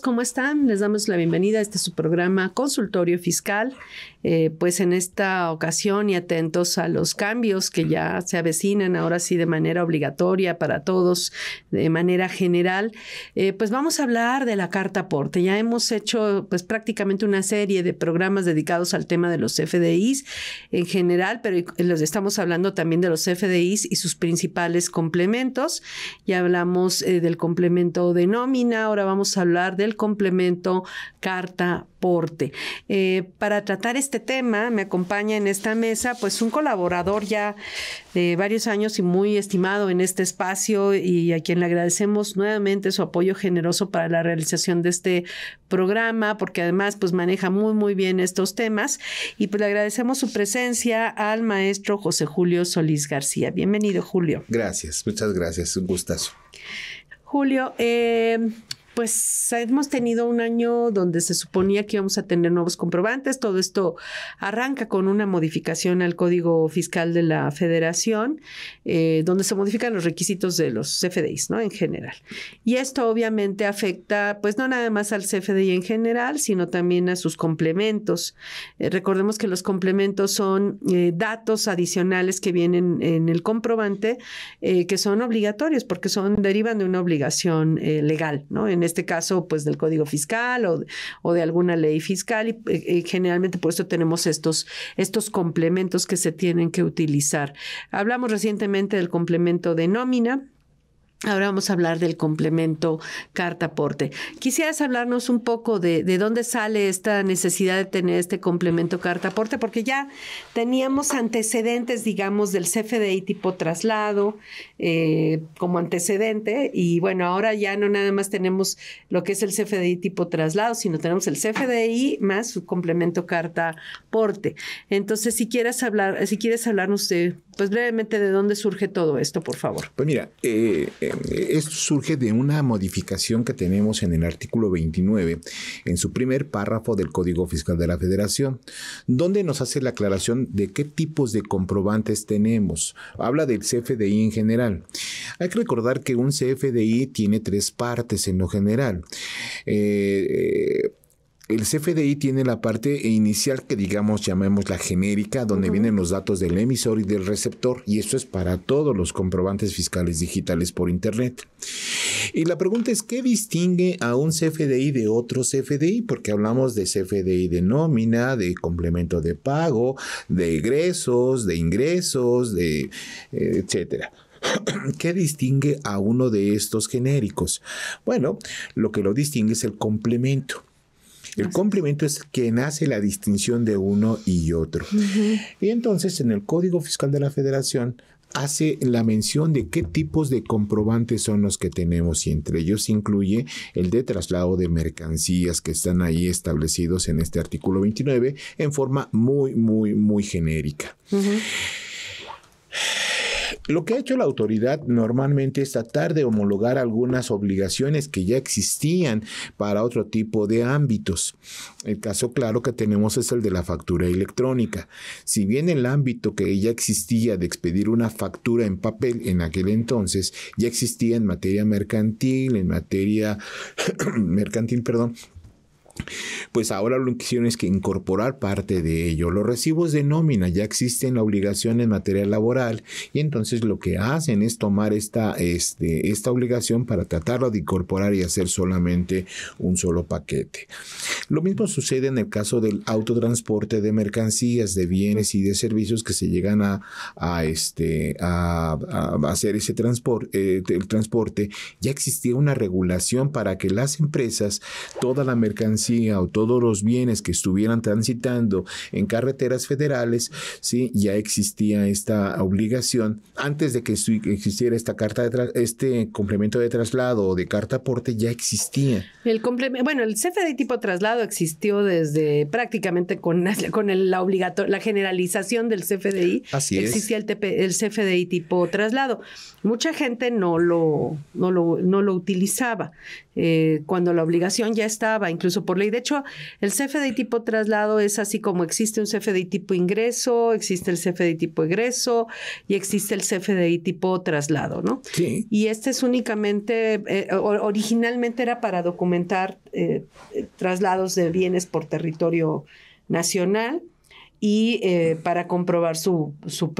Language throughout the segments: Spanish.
¿cómo están? Les damos la bienvenida a este su programa Consultorio Fiscal. Eh, pues en esta ocasión y atentos a los cambios que ya se avecinan ahora sí de manera obligatoria para todos, de manera general, eh, pues vamos a hablar de la carta aporte. Ya hemos hecho pues prácticamente una serie de programas dedicados al tema de los FDIs en general, pero les estamos hablando también de los FDIs y sus principales complementos. Ya hablamos eh, del complemento de nómina, ahora vamos a hablar del complemento carta eh, para tratar este tema, me acompaña en esta mesa pues un colaborador ya de varios años y muy estimado en este espacio y a quien le agradecemos nuevamente su apoyo generoso para la realización de este programa, porque además pues maneja muy muy bien estos temas y pues le agradecemos su presencia al maestro José Julio Solís García. Bienvenido, Julio. Gracias, muchas gracias, un gustazo. Julio, eh, pues hemos tenido un año donde se suponía que íbamos a tener nuevos comprobantes. Todo esto arranca con una modificación al Código Fiscal de la Federación, eh, donde se modifican los requisitos de los CFDIs, ¿no? En general. Y esto obviamente afecta, pues no nada más al CFDI en general, sino también a sus complementos. Eh, recordemos que los complementos son eh, datos adicionales que vienen en el comprobante, que son obligatorios porque son derivan de una obligación legal, ¿no? en este caso, pues del Código Fiscal o, o de alguna ley fiscal y, eh, eh, generalmente por eso tenemos estos, estos complementos que se tienen que utilizar. Hablamos recientemente del complemento de nómina, Ahora vamos a hablar del complemento carta aporte. Quisieras hablarnos un poco de, dónde sale esta necesidad de tener este complemento carta aporte, porque ya teníamos antecedentes, digamos, del CFDI tipo traslado eh, como antecedente, y bueno, ahora ya no nada más tenemos lo que es el CFDI tipo traslado, sino tenemos el CFDI más su complemento carta aporte. Entonces, si quieres hablar, si quieres hablarnos de pues brevemente de dónde surge todo esto, por favor. Pues mira, eh, eh, esto surge de una modificación que tenemos en el artículo 29, en su primer párrafo del Código Fiscal de la Federación, donde nos hace la aclaración de qué tipos de comprobantes tenemos. Habla del CFDI en general. Hay que recordar que un CFDI tiene tres partes en lo general. Eh, eh el CFDI tiene la parte inicial que digamos llamemos la genérica, donde vienen los datos del emisor y del receptor, y esto es para todos los comprobantes fiscales digitales por Internet. Y la pregunta es, ¿qué distingue a un CFDI de otro CFDI? Porque hablamos de CFDI de nómina, de complemento de pago, de egresos, de ingresos, de eh, etcétera. ¿Qué distingue a uno de estos genéricos? Bueno, lo que lo distingue es el complemento. El complemento es que nace la distinción de uno y otro. Y entonces en el Código Fiscal de la Federación hace la mención de qué tipos de comprobantes son los que tenemos y entre ellos incluye el de traslado de mercancías que están ahí establecidos en este artículo 29 en forma muy, muy, muy genérica. Lo que ha hecho la autoridad normalmente es tratar de homologar algunas obligaciones que ya existían para otro tipo de ámbitos. El caso claro que tenemos es el de la factura electrónica. Si bien el ámbito que ya existía de expedir una factura en papel en aquel entonces ya existía en materia mercantil, en materia mercantil, perdón, pues ahora lo que hicieron es que incorporar parte de ello. Los recibos de nómina ya existen la obligación en materia laboral y entonces lo que hacen es tomar esta, este, esta obligación para tratarlo de incorporar y hacer solamente un solo paquete. Lo mismo sucede en el caso del autotransporte de mercancías, de bienes y de servicios que se llegan a, este, a, hacer ese transporte, eh, el transporte. Ya existía una regulación para que las empresas, toda la mercancía o todos los bienes que estuvieran transitando en carreteras federales, ¿sí? ya existía esta obligación. Antes de que existiera esta carta de este complemento de traslado o de carta aporte, ya existía. El bueno, el CFDI tipo traslado existió desde prácticamente con, con el, la, la generalización del CFDI. Así Existía el, CFDI tipo traslado. Mucha gente no lo, no lo, utilizaba eh, cuando la obligación ya estaba, incluso por De hecho, el CFDI tipo traslado es así como existe un CFDI tipo ingreso, existe el CFDI tipo egreso y existe el CFDI tipo traslado, ¿no? Sí. Y este es únicamente, eh, originalmente era para documentar eh, traslados de bienes por territorio nacional y eh, para comprobar su, su,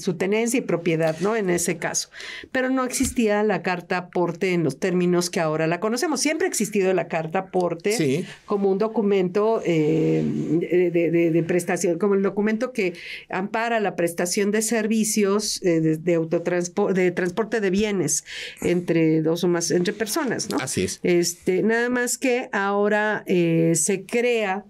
su, tenencia y propiedad, ¿no? En ese caso. Pero no existía la carta aporte en los términos que ahora la conocemos. Siempre ha existido la carta aporte como un documento eh, de, prestación, como el documento que ampara la prestación de servicios eh, de, de, de transporte de bienes entre dos o más, entre personas, ¿no? Así es. Este, nada más que ahora eh, se crea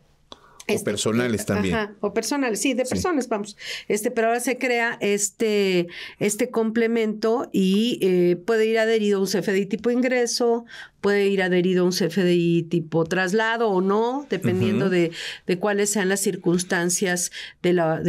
o este, personales eh, también. o personales, sí, de personas, vamos. Este, pero ahora se crea este, este complemento y eh, puede ir adherido un CFD tipo ingreso, puede ir adherido a un CFDI tipo traslado o no, dependiendo de, cuáles sean las circunstancias de la,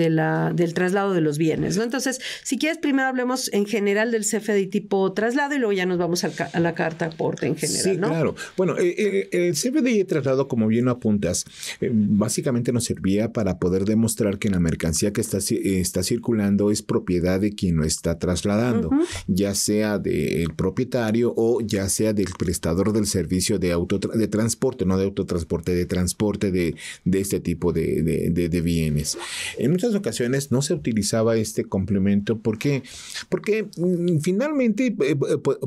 del traslado de los bienes. Entonces, si quieres, primero hablemos en general del CFDI tipo traslado y luego ya nos vamos a, la carta aporte en general. Sí, claro. Bueno, eh, eh, eh, el CFDI traslado, como bien lo apuntas, básicamente nos servía para poder demostrar que la mercancía que está, está circulando es propiedad de quien lo está trasladando, ya sea del propietario o ya sea del prestador del servicio de, auto, de transporte, no de autotransporte, de transporte de, de este tipo de, bienes. En muchas ocasiones no se utilizaba este complemento porque, porque mm, finalmente eh, eh,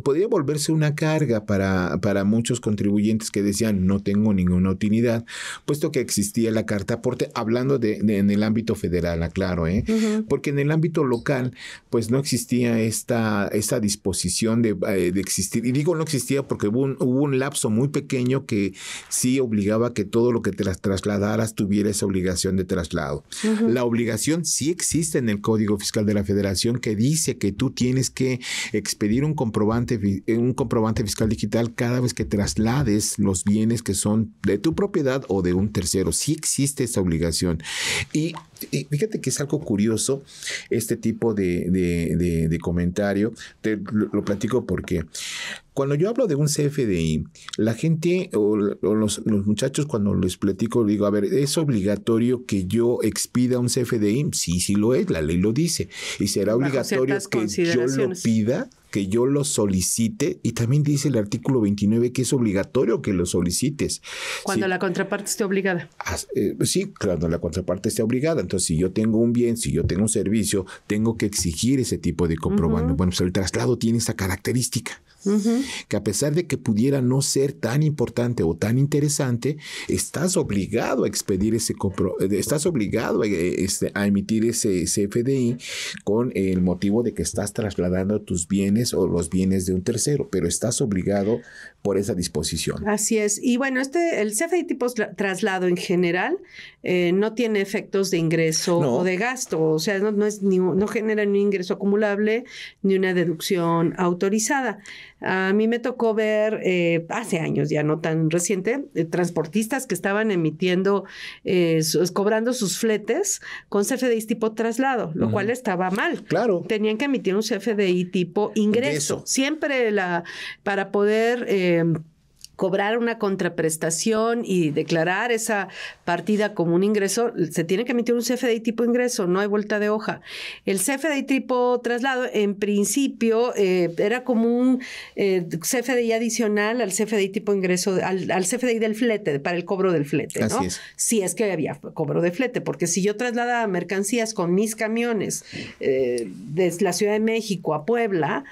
podía volverse una carga para, para muchos contribuyentes que decían no tengo ninguna utilidad, puesto que existía la carta aporte, hablando de, en el ámbito federal, aclaro, ¿eh? porque en el ámbito local pues no existía esta, esta disposición de, eh, de existir, y digo no existía porque hubo un, hubo un lapso muy pequeño que sí obligaba que todo lo que te las trasladaras tuviera esa obligación de traslado. La obligación sí existe en el Código Fiscal de la Federación que dice que tú tienes que expedir un comprobante, eh, un comprobante fiscal digital cada vez que traslades los bienes que son de tu propiedad o de un tercero. Sí existe esa obligación. Y Fíjate que es algo curioso este tipo de, comentario. Te lo, platico porque cuando yo hablo de un CFDI, la gente o, los, los, muchachos cuando les platico, digo, a ver, ¿es obligatorio que yo expida un CFDI? Sí, sí lo es, la ley lo dice. ¿Y será obligatorio que yo lo pida? que yo lo solicite y también dice el artículo 29 que es obligatorio que lo solicites. Cuando la contraparte esté obligada. Ah, eh, sí, cuando la contraparte esté obligada. Entonces, si yo tengo un bien, si yo tengo un servicio, tengo que exigir ese tipo de comprobando. Bueno, pues, el traslado tiene esa característica que a pesar de que pudiera no ser tan importante o tan interesante, estás obligado a expedir ese compro eh, estás obligado eh, este, a, emitir ese CFDI con el motivo de que estás trasladando tus bienes o los bienes de un tercero, pero estás obligado por esa disposición. Así es. Y bueno, este el CFDI tipo traslado en general eh, no tiene efectos de ingreso o de gasto, o sea, no, es no genera ni un ingreso acumulable ni una deducción autorizada. A mí me tocó ver eh, hace años, ya no tan reciente, eh, transportistas que estaban emitiendo, eh, cobrando sus fletes con CFDI tipo traslado, lo cual estaba mal. Claro. Tenían que emitir un CFDI tipo ingreso. Siempre la, para poder em, cobrar una contraprestación y declarar esa partida como un ingreso, se tiene que emitir un CFDI tipo ingreso, no hay vuelta de hoja. El CFDI tipo traslado, en principio, eh, era como un eh, CFDI adicional al CFDI tipo ingreso, al, CFDI del flete, para el cobro del flete, ¿no? es. Si es que había cobro de flete, porque si yo trasladaba mercancías con mis camiones eh, desde la Ciudad de México a Puebla,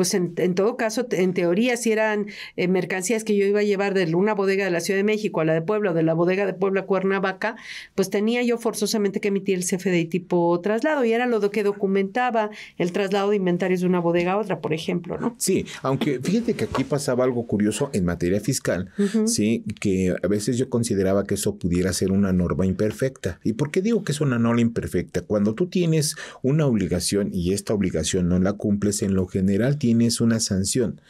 pues en, todo caso, en teoría, si eran eh, mercancías que yo iba a llevar de una bodega de la Ciudad de México a la de Puebla o de la bodega de Puebla a Cuernavaca, pues tenía yo forzosamente que emitir el CFD tipo traslado y era lo que documentaba el traslado de inventarios de una bodega a otra, por ejemplo, ¿no? Sí, aunque fíjate que aquí pasaba algo curioso en materia fiscal, sí, que a veces yo consideraba que eso pudiera ser una norma imperfecta. ¿Y por qué digo que es una norma imperfecta? Cuando tú tienes una obligación y esta obligación no la cumples, en lo general tienes es una sanción.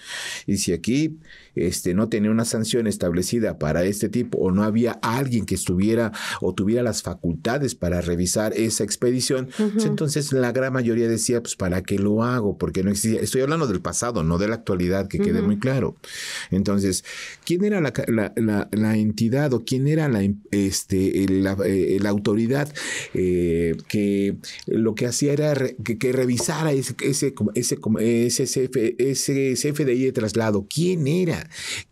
Y si aquí este, no tenía una sanción establecida para este tipo o no había alguien que estuviera o tuviera las facultades para revisar esa expedición, pues entonces la gran mayoría decía, pues, ¿para qué lo hago? Porque no existía. Estoy hablando del pasado, no de la actualidad, que quede muy claro. Entonces, ¿quién era la, entidad o quién era la, este, eh, autoridad eh, que lo que hacía era que, revisara ese, ese, ese, ese, ese CFDI de traslado? ¿Quién era?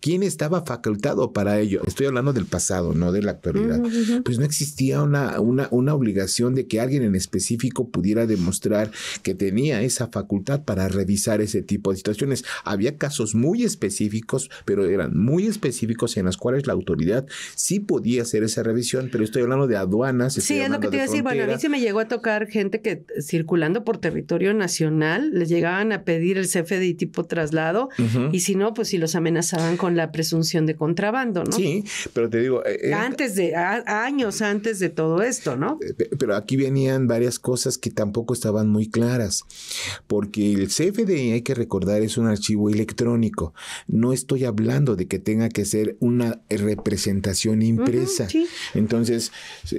¿Quién estaba facultado para ello? Estoy hablando del pasado, no de la actualidad. Pues no existía una, una, obligación de que alguien en específico pudiera demostrar que tenía esa facultad para revisar ese tipo de situaciones. Había casos muy específicos, pero eran muy específicos en las cuales la autoridad sí podía hacer esa revisión, pero estoy hablando de aduanas. Sí, es lo que te iba a decir. Bueno, a mí se me llegó a tocar gente que circulando por territorio nacional les llegaban a pedir el CFDI tipo traslado y si no, pues si los amenazaban estaban con la presunción de contrabando, ¿no? Sí, pero te digo... Eh, antes de, años antes de todo esto, ¿no? Eh, pero aquí venían varias cosas que tampoco estaban muy claras, porque el CFDI, hay que recordar, es un archivo electrónico. No estoy hablando de que tenga que ser una representación impresa. Entonces,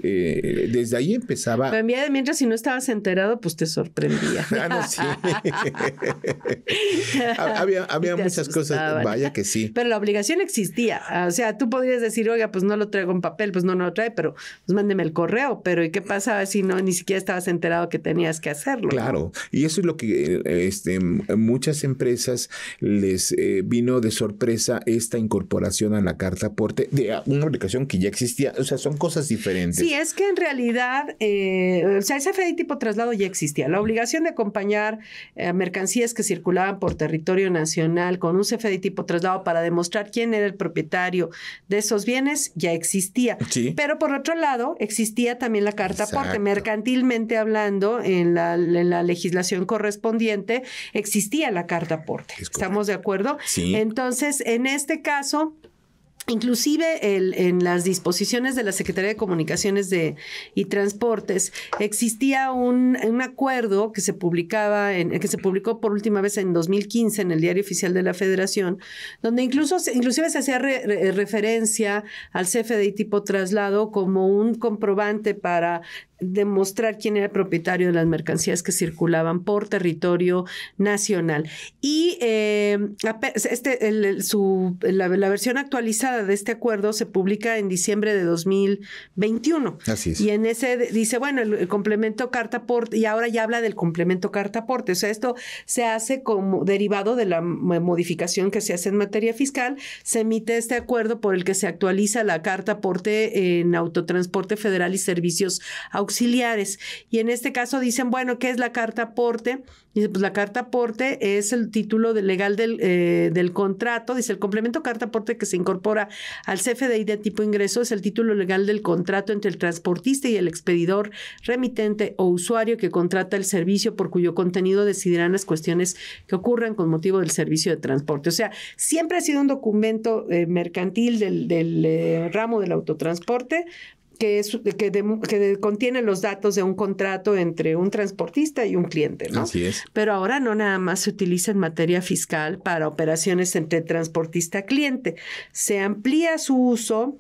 eh, desde ahí empezaba... Pero mientras si no estabas enterado, pues te sorprendía. Ah, sí. había, muchas cosas, vaya que pero la obligación existía. Ah, o sea, tú podrías decir, oiga, pues no lo traigo en papel, pues no, lo trae, pero pues mándeme el correo. Pero ¿y qué pasaba si no, ni siquiera estabas enterado que tenías que hacerlo? Claro. Y eso es lo que eh, este, muchas empresas les eh, vino de sorpresa esta incorporación a la carta aporte de ah, una obligación que ya existía. O sea, son cosas diferentes. Sí, es que en realidad, eh, o sea, ese FDI tipo traslado ya existía. La obligación de acompañar eh, mercancías que circulaban por territorio nacional con un de tipo traslado para demostrar quién era el propietario de esos bienes ya existía. Pero por otro lado, existía también la carta aporte. Mercantilmente hablando, en la, legislación correspondiente, existía la carta aporte. ¿Estamos de acuerdo? Sí. Entonces, en este caso, Inclusive en las disposiciones de la Secretaría de Comunicaciones y Transportes existía un, acuerdo que se publicaba en, que se publicó por última vez en 2015 en el Diario Oficial de la Federación, donde incluso inclusive se hacía referencia al CFDI tipo traslado como un comprobante para demostrar quién era propietario de las mercancías que circulaban por territorio nacional. Y eh, este, la versión actualizada de este acuerdo se publica en diciembre de 2021. Y en ese dice, bueno, el, complemento carta aporte, y ahora ya habla del complemento carta aporte. O sea, esto se hace como derivado de la modificación que se hace en materia fiscal. Se emite este acuerdo por el que se actualiza la carta aporte en autotransporte federal y servicios auxiliares. Y en este caso dicen, bueno, ¿qué es la carta aporte? Dice, pues la carta aporte es el título legal eh, del, contrato. Dice, el complemento carta aporte que se incorpora al CFDI de tipo ingreso es el título legal del contrato entre el transportista y el expedidor, remitente o usuario que contrata el servicio por cuyo contenido decidirán las cuestiones que ocurran con motivo del servicio de transporte. O sea, siempre ha sido un documento eh, mercantil del, eh, ramo del autotransporte, que, es, que, que contiene los datos de un contrato entre un transportista y un cliente, ¿no? Así es. Pero ahora no nada más se utiliza en materia fiscal para operaciones entre transportista-cliente. Se amplía su uso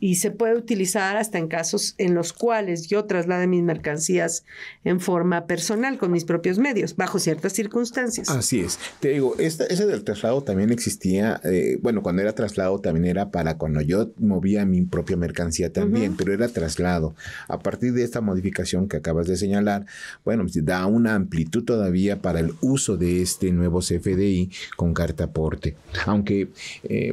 y se puede utilizar hasta en casos en los cuales yo traslade mis mercancías en forma personal con mis propios medios, bajo ciertas circunstancias. Así es. Te digo, ese del traslado también existía, eh, bueno, cuando era traslado también era para cuando yo movía mi propia mercancía también, pero era traslado. A partir de esta modificación que acabas de señalar, bueno, pues, da una amplitud todavía para el uso de este nuevo CFDI con carta aporte. Aunque eh,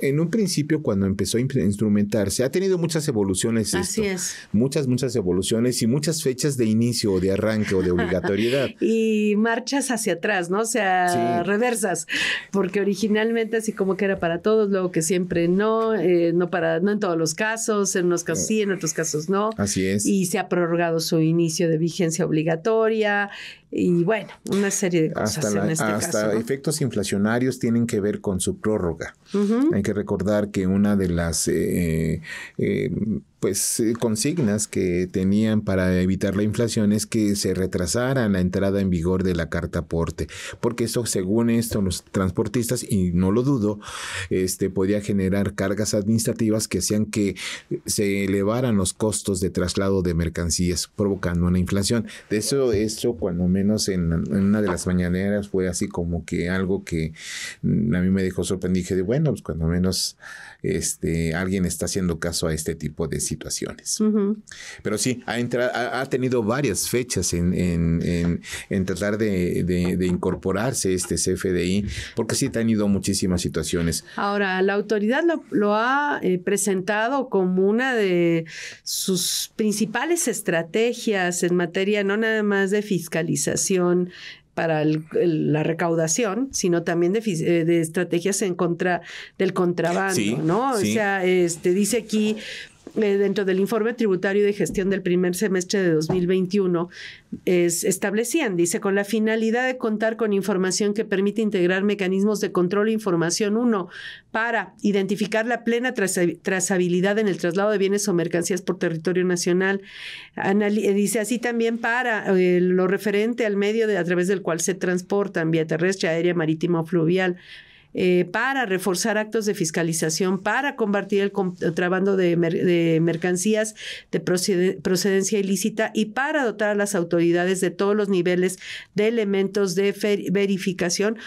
en un principio cuando empezó a instrumentar se Ha tenido muchas evoluciones. es. Muchas, muchas evoluciones y muchas fechas de inicio o de arranque o de obligatoriedad. y marchas hacia atrás, ¿no? O sea, reversas, porque originalmente así como que era para todos, luego que siempre no, eh, no para, no en todos los casos, en unos casos sí, en otros casos no. Así es. Y se ha prorrogado su inicio de vigencia obligatoria y bueno, una serie de cosas hasta este efectos inflacionarios tienen que ver con su prórroga. Hay que recordar que una de las eh, eh, pues eh, consignas que tenían para evitar la inflación es que se retrasaran la entrada en vigor de la carta aporte, porque eso según esto los transportistas y no lo dudo, este podía generar cargas administrativas que hacían que se elevaran los costos de traslado de mercancías, provocando una inflación. De eso eso cuando menos en, una de las mañaneras fue así como que algo que mm, a mí me dejó sorprendido, dije, bueno, pues cuando menos este, alguien está haciendo caso a este tipo de situaciones. Pero sí, ha, ha, tenido varias fechas en, tratar de, de, incorporarse este CFDI, porque sí ha tenido muchísimas situaciones. Ahora, la autoridad lo, lo ha eh, presentado como una de sus principales estrategias en materia no nada más de fiscalización para la recaudación, sino también eh, de, estrategias en contra del contrabando, ¿no? O sea, este dice aquí eh, dentro del informe tributario de gestión del primer semestre de 2021 es, establecían, dice, con la finalidad de contar con información que permite integrar mecanismos de control e información, uno, para identificar la plena trazabilidad en el traslado de bienes o mercancías por territorio nacional, eh, dice así también para eh, lo referente al medio de, a través del cual se transportan, vía terrestre, aérea, marítima o fluvial eh, para reforzar actos de fiscalización, para combatir el contrabando de, mercancías de procedencia ilícita y para dotar a las autoridades de todos los niveles de elementos de verificación.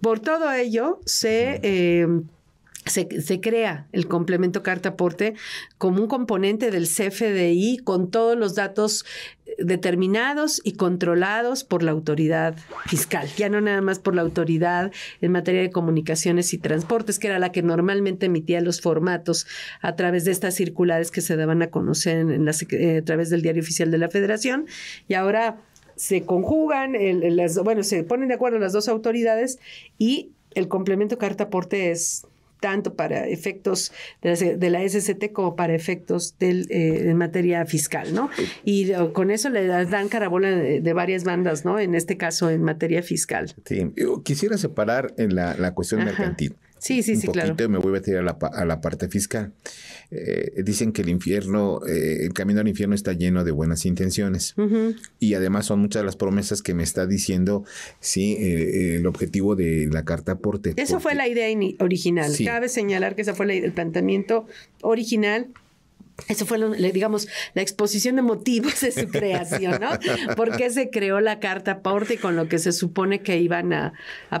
Por todo ello, se se, crea el complemento carta-aporte como un componente del CFDI con todos los datos eh, determinados y controlados por la autoridad fiscal, ya no nada más por la autoridad en materia de comunicaciones y transportes, que era la que normalmente emitía los formatos a través de estas circulares que se daban a conocer eh, a través del diario oficial de la federación, y ahora se conjugan, bueno, se ponen de acuerdo las dos autoridades y el complemento carta-aporte es tanto para efectos de la, SCT como para efectos del, eh, en materia fiscal, ¿no? Y con eso le dan carabola de, varias bandas, ¿no? En este caso, en materia fiscal. Sí, quisiera separar en la, cuestión mercantil. Sí, sí, un sí, poquito, claro. Y me voy a meter a la, parte fiscal. Eh, dicen que el infierno, eh, el camino al infierno está lleno de buenas intenciones. Y además son muchas de las promesas que me está diciendo, sí, eh, el objetivo de la carta aporte. Eso fue la idea original. Cabe señalar que ese fue el planteamiento original eso fue, lo, digamos, la exposición de motivos de su creación, ¿no? Porque se creó la carta porte con lo que se supone que iban a,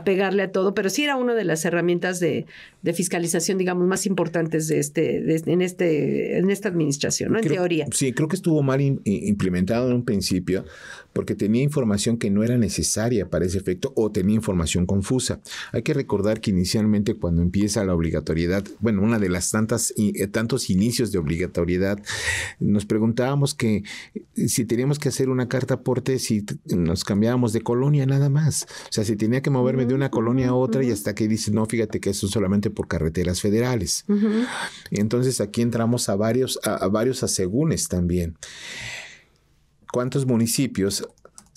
pegarle a todo, pero sí era una de las herramientas de, fiscalización, digamos, más importantes de este, en, este, en esta administración, ¿no? En teoría. Sí, creo que estuvo mal implementado en un principio, porque tenía información que no era necesaria para ese efecto o tenía información confusa. Hay que recordar que inicialmente cuando empieza la obligatoriedad, bueno, una de las tantas eh, tantos inicios de obligatoriedad, nos preguntábamos que eh, si teníamos que hacer una carta aporte si nos cambiábamos de colonia nada más. O sea, si tenía que moverme de una colonia a otra y hasta que dice, no, fíjate que eso solamente por carreteras federales. Entonces aquí entramos a varios a, a varios asegúnes también cuántos municipios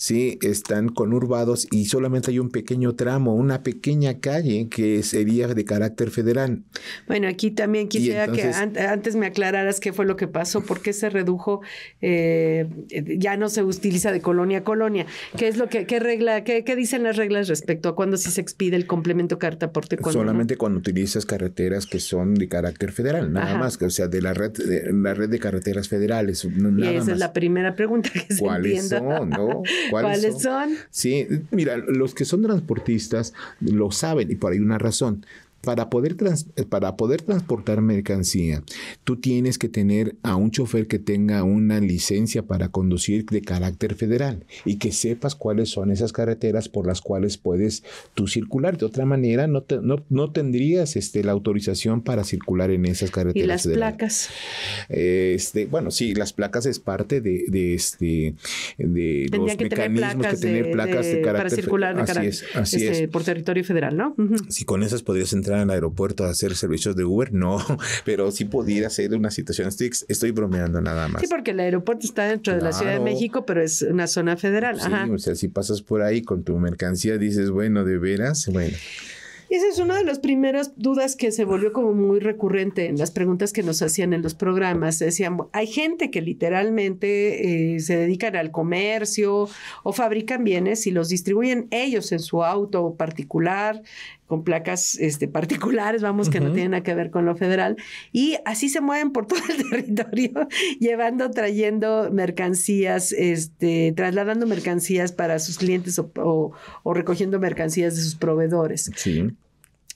¿sí? están conurbados y solamente hay un pequeño tramo, una pequeña calle que sería de carácter federal. Bueno, aquí también quisiera que antes me aclararas qué fue lo que pasó, por qué se redujo, eh, eh, ya no se utiliza de colonia a colonia. ¿Qué es lo que, qué regla, qué, dicen las reglas respecto a cuándo sí se expide el complemento carta aporte? Solamente cuando utilizas carreteras que son de carácter federal, nada más, o sea, de la red de, la red de carreteras federales. y esa es la primera pregunta que se ¿Cuáles son, no? ¿Cuáles, son? son? Sí, mira, los que son transportistas lo saben y por ahí una razón para poder, para poder transportar mercancía, tú tienes que tener a un chofer que tenga una licencia para conducir de carácter federal y que sepas cuáles son esas carreteras por las cuales puedes tú circular. De otra manera, no, tendrías este, la autorización para circular en esas carreteras. ¿Y las placas? este, bueno, sí, las placas es parte de, este, de los mecanismos que tener placas de, carácter para circular así este, es, por territorio federal, ¿no? Si con esas podrías entrar en el aeropuerto a hacer servicios de Uber, no, pero sí pudiera ser una situación. Estoy, estoy bromeando nada más. Sí, porque el aeropuerto está dentro de la Ciudad de México, pero es una zona federal. Sí, o sea, si pasas por ahí con tu mercancía, dices, bueno, de veras, bueno. Y esa es una de las primeras dudas que se volvió como muy recurrente en las preguntas que nos hacían en los programas. Decían, hay gente que literalmente eh, se dedican al comercio o fabrican bienes y los distribuyen ellos en su auto particular con placas este, particulares, vamos, que no tienen nada que ver con lo federal, y así se mueven por todo el territorio, llevando, trayendo mercancías, este, trasladando mercancías para sus clientes o, o, o recogiendo mercancías de sus proveedores. Sí.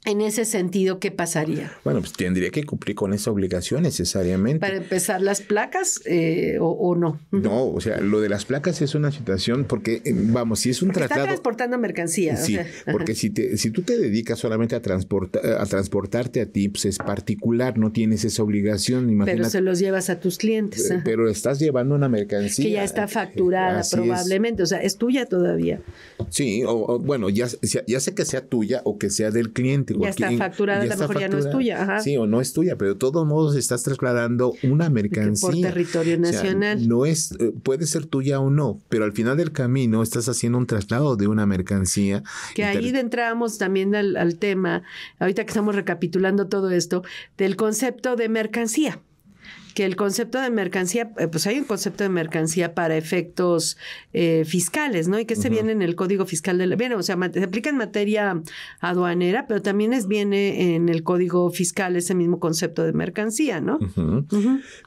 En ese sentido, ¿qué pasaría? Bueno, pues tendría que cumplir con esa obligación necesariamente. Para empezar, las placas eh, o, no. No, o sea, lo de las placas es una situación porque, eh, vamos, si es un tratado. Está transportando mercancía. Sí, porque si, si tú te dedicas solamente a, a transportarte a ti, pues es particular, no tienes esa obligación. Imagínate, pero se los llevas a tus clientes. Eh, pero estás llevando una mercancía. Que ya está facturada, probablemente. O sea, es tuya todavía. Sí, o, bueno, ya, ya sé que sea tuya o que sea del cliente ya está facturada, a lo mejor ya no es tuya. Sí, o no es tuya, pero de todos modos estás trasladando una mercancía. Por territorio nacional. no es, eh, puede ser tuya o no, pero al final del camino estás haciendo un traslado de una mercancía. Que ahí entramos también al tema, ahorita que estamos recapitulando todo esto, del concepto de mercancía que el concepto de mercancía, eh, pues hay un concepto de mercancía para efectos eh, fiscales, ¿no? Y que se este viene en el Código Fiscal de la... o sea, se aplica en materia aduanera, pero también es, viene en el Código Fiscal ese mismo concepto de mercancía, ¿no?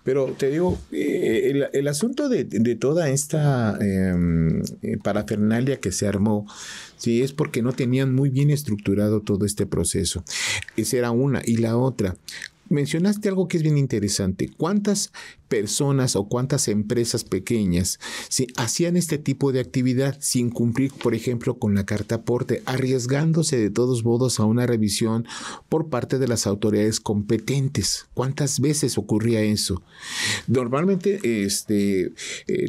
Pero te digo, eh, el, asunto de, toda esta em, parafernalia que se armó, sí, es porque no tenían muy bien estructurado todo este proceso. Esa era una. Y la otra, mencionaste algo que es bien interesante. ¿Cuántas personas o cuántas empresas pequeñas hacían este tipo de actividad sin cumplir, por ejemplo, con la carta aporte, arriesgándose de todos modos a una revisión por parte de las autoridades competentes? ¿Cuántas veces ocurría eso? Normalmente este, eh,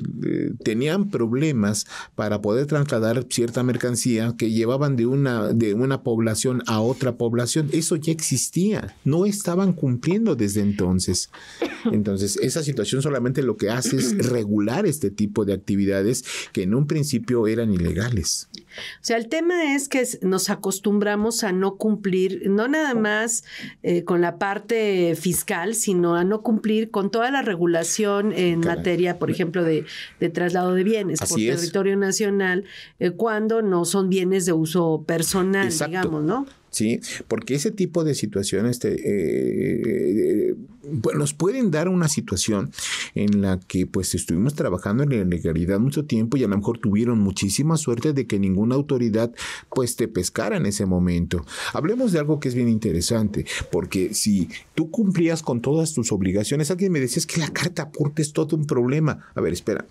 tenían problemas para poder trasladar cierta mercancía que llevaban de una, de una población a otra población. Eso ya existía. No estaban cumpliendo desde entonces. Entonces, esa situación solamente lo que hace es regular este tipo de actividades que en un principio eran ilegales. O sea, el tema es que nos acostumbramos a no cumplir, no nada oh. más eh, con la parte fiscal, sino a no cumplir con toda la regulación en materia, por ejemplo, de, traslado de bienes por territorio nacional, eh, cuando no son bienes de uso personal, digamos, ¿no? ¿sí? Porque ese tipo de situaciones eh, eh, pues, nos pueden dar una situación en la que pues estuvimos trabajando en la legalidad mucho tiempo y a lo mejor tuvieron muchísima suerte de que ninguna autoridad pues te pescara en ese momento. Hablemos de algo que es bien interesante, porque si tú cumplías con todas tus obligaciones, alguien me decía es que la carta aporte es todo un problema. A ver, espérame.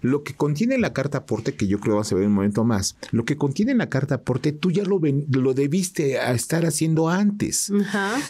Lo que contiene la carta aporte, que yo creo va a ver un momento más, lo que contiene la carta aporte, tú ya lo, ven, lo debiste a estar haciendo antes.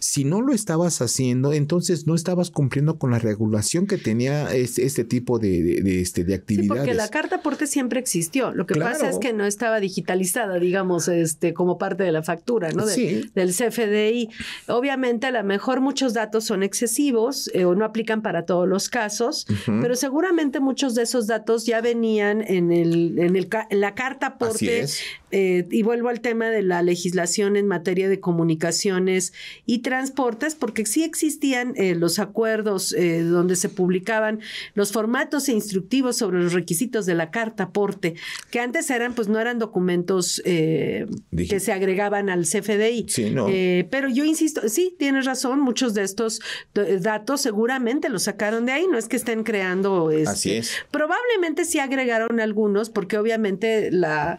Si no lo estabas haciendo, entonces no estabas cumpliendo con la regulación que tenía este, tipo de, este, de actividades. porque la carta aporte siempre existió. Lo que pasa es que no estaba digitalizada, digamos, este, como parte de la factura, ¿no? Del CFDI. Obviamente, a lo mejor muchos datos son excesivos eh, o no aplican para todos los casos, pero seguramente muchos de esos datos ya venían en, el, en, la carta aporte. Eh, y vuelvo al tema de la legislación en materia de comunicaciones y transportes, porque sí existían eh, los acuerdos eh, donde se publicaban los formatos e instructivos sobre los requisitos de la carta aporte, que antes eran, pues no eran documentos eh, que se agregaban al CFDI. pero yo insisto, sí, tienes razón, muchos de estos datos seguramente los sacaron de ahí, no es que estén creando. Este, Así es. Probablemente sí agregaron algunos, porque obviamente la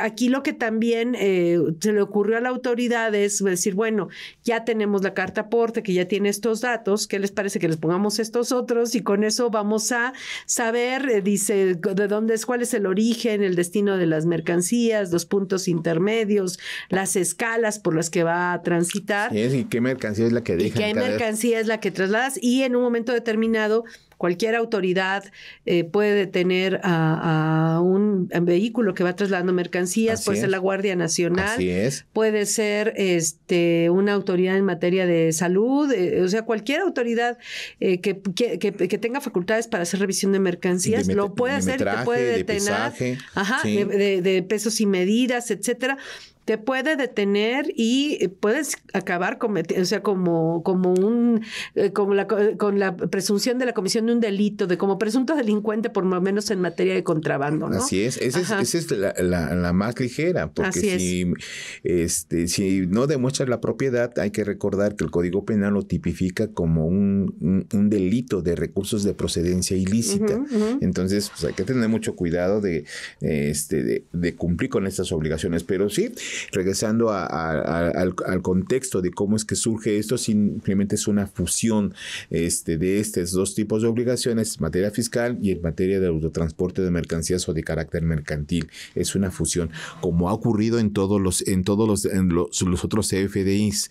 aquí lo que también se le ocurrió a la autoridad es decir, bueno, ya tenemos la carta aporte, que ya tiene estos datos ¿qué les parece que les pongamos estos otros? Y con eso vamos a saber, eh, dice, de dónde es, cuál es el origen, el destino de las mercancías, los puntos intermedios, las escalas por las que va a transitar. y qué mercancía es la que dejan. Y qué mercancía es la que trasladas. Y en un momento determinado, cualquier autoridad eh, puede detener a, un vehículo que va trasladando mercancías, puede ser la Guardia Nacional, puede ser este, una autoridad en materia de salud, eh, o sea, cualquier autoridad eh, que, tenga facultades para hacer revisión de mercancías lo puede hacer, te puede detener, de, ajá, de, pesos y medidas, etcétera te puede detener y puedes acabar cometiendo, o sea, como, como un, eh, como la, eh, con la presunción de la comisión de un delito, de como presunto delincuente, por lo menos en materia de contrabando. Así es, esa es, la, la, más ligera, porque si, este, si no demuestras la propiedad, hay que recordar que el Código Penal lo tipifica como un, delito de recursos de procedencia ilícita. Entonces, pues, hay que tener mucho cuidado de, este, de, de cumplir con estas obligaciones, pero sí regresando al, contexto de cómo es que surge esto, simplemente es una fusión este, de estos dos tipos de obligaciones, materia fiscal y en materia de autotransporte de mercancías o de carácter mercantil. Es una fusión, como ha ocurrido en todos los, en todos los, otros CFDIs.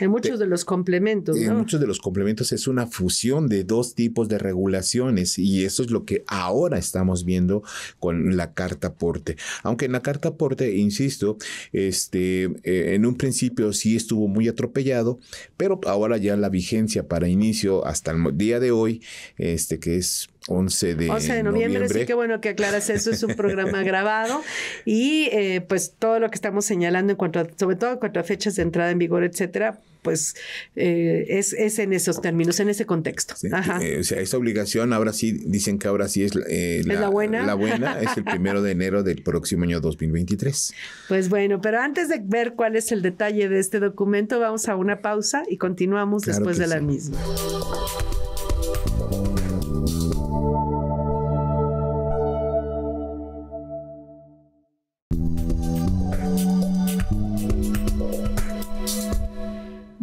En muchos de los complementos. ¿no? En muchos de los complementos es una fusión de dos tipos de regulaciones y eso es lo que ahora estamos viendo con la carta aporte. Aunque en la carta aporte, insisto, este, eh, en un principio sí estuvo muy atropellado, pero ahora ya la vigencia para inicio hasta el día de hoy, este, que es 11 de, 11 de noviembre, Así que bueno que aclaras eso, es un programa grabado y eh, pues todo lo que estamos señalando en cuanto sobre todo en cuanto a fechas de entrada en vigor, etcétera, pues eh, es, en esos términos, en ese contexto. Eh, o sea, esa obligación ahora sí, dicen que ahora sí es, eh, la, buena. es el primero de enero del próximo año 2023. Pues bueno, pero antes de ver cuál es el detalle de este documento, vamos a una pausa y continuamos después de la misma.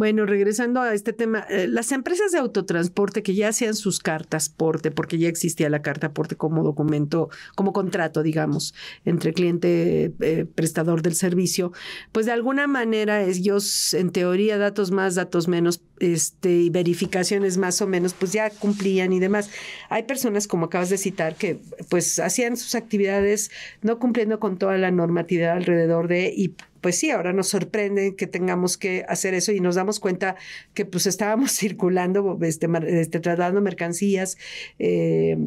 Bueno, regresando a este tema, eh, las empresas de autotransporte que ya hacían sus cartas porte, porque ya existía la carta porte como documento, como contrato, digamos, entre cliente eh, prestador del servicio, pues de alguna manera ellos, en teoría, datos más, datos menos, este, y verificaciones más o menos, pues ya cumplían y demás. Hay personas, como acabas de citar, que pues hacían sus actividades no cumpliendo con toda la normatividad alrededor de y pues sí, ahora nos sorprende que tengamos que hacer eso y nos damos cuenta que pues estábamos circulando, este, este trasladando mercancías. Eh,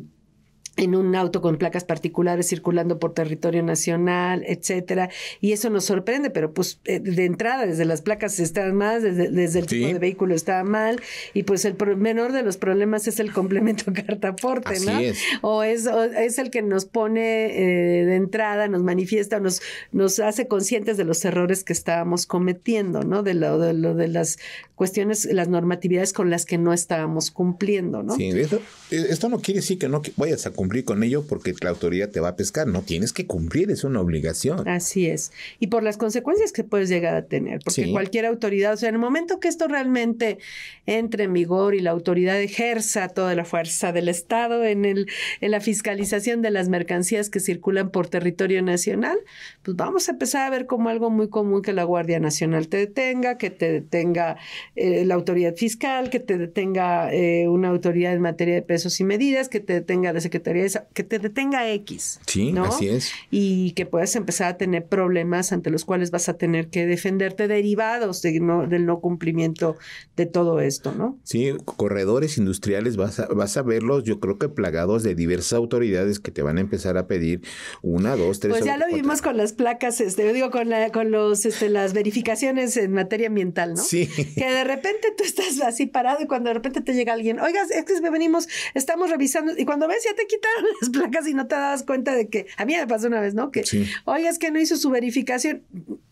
en un auto con placas particulares circulando por territorio nacional, etcétera, y eso nos sorprende, pero pues eh, de entrada desde las placas están mal, desde, el tipo de vehículo está mal, y pues el menor de los problemas es el complemento cartaporte, ¿no? O es es el que nos pone eh, de entrada, nos manifiesta, nos nos hace conscientes de los errores que estábamos cometiendo, ¿no? De lo de, las cuestiones, las normatividades con las que no estábamos cumpliendo, ¿no? Sí, esto, eh, esto no quiere decir que no vayas a cumplir cumplir con ello porque la autoridad te va a pescar. No tienes que cumplir, es una obligación. Así es. Y por las consecuencias que puedes llegar a tener, porque cualquier autoridad, o sea, en el momento que esto realmente entre en vigor y la autoridad ejerza toda la fuerza del Estado en, el, en la fiscalización de las mercancías que circulan por territorio nacional, pues vamos a empezar a ver como algo muy común que la Guardia Nacional te detenga, que te detenga eh, la autoridad fiscal, que te detenga eh, una autoridad en materia de pesos y medidas, que te detenga la Secretaría que te detenga X. Sí, así es. Y que puedas empezar a tener problemas ante los cuales vas a tener que defenderte derivados del no cumplimiento de todo esto, ¿no? Sí, corredores industriales vas a, verlos, yo creo que plagados de diversas autoridades que te van a empezar a pedir una, dos, tres. Pues ya lo vimos con las placas, este, digo, con, la, con los, este, las verificaciones en materia ambiental, ¿no? Sí. Que de repente tú estás así parado y cuando de repente te llega alguien, oigas, es que venimos, estamos revisando, y cuando ves ya te quita las placas y no te dabas cuenta de que, a mí me pasó una vez, ¿no? Que, oye, es que no hizo su verificación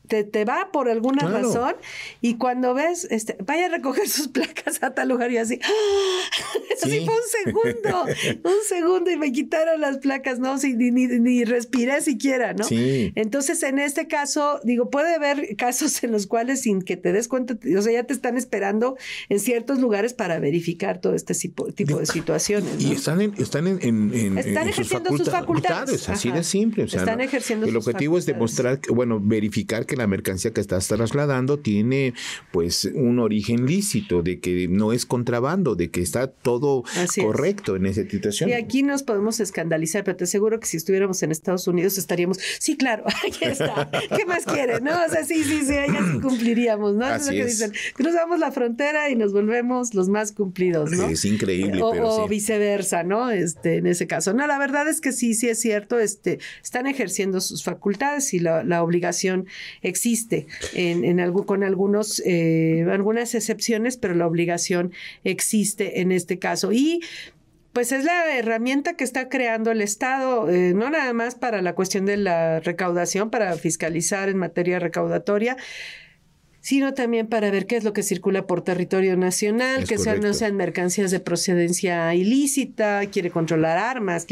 te, va por alguna razón y cuando ves, este, vaya a recoger sus placas a tal lugar y así, ¡ah! fue un segundo, un segundo y me quitaron las placas, no, sin ni, ni, respiré siquiera, ¿no? Entonces, en este caso, digo, puede haber casos en los cuales sin que te des cuenta, o sea, ya te están esperando en ciertos lugares para verificar todo este tipo, de situaciones. Y están, en, están, en, ejerciendo sus facultades. así de simple. El objetivo es demostrar, bueno, verificar que la mercancía que estás trasladando tiene pues un origen lícito, de que no es contrabando, de que está todo correcto en esa situación. Y aquí nos podemos escandalizar, pero te aseguro que si estuviéramos en Estados Unidos estaríamos, sí, claro, ahí está, ¿qué más quiere No, o sea, sí, sí, sí, ahí sí cumpliríamos, ¿no? es lo que dicen, cruzamos la frontera y nos volvemos los más cumplidos, ¿no? Es increíble. O, viceversa, ¿no? Este, en ese caso. No, la verdad es que sí, sí es cierto, este, están ejerciendo sus facultades y la obligación existe en, en con algunos, eh, algunas excepciones, pero la obligación existe en este caso. Y pues es la herramienta que está creando el Estado, eh, no nada más para la cuestión de la recaudación, para fiscalizar en materia recaudatoria, sino también para ver qué es lo que circula por territorio nacional, que sean, no sean mercancías de procedencia ilícita, quiere controlar armas.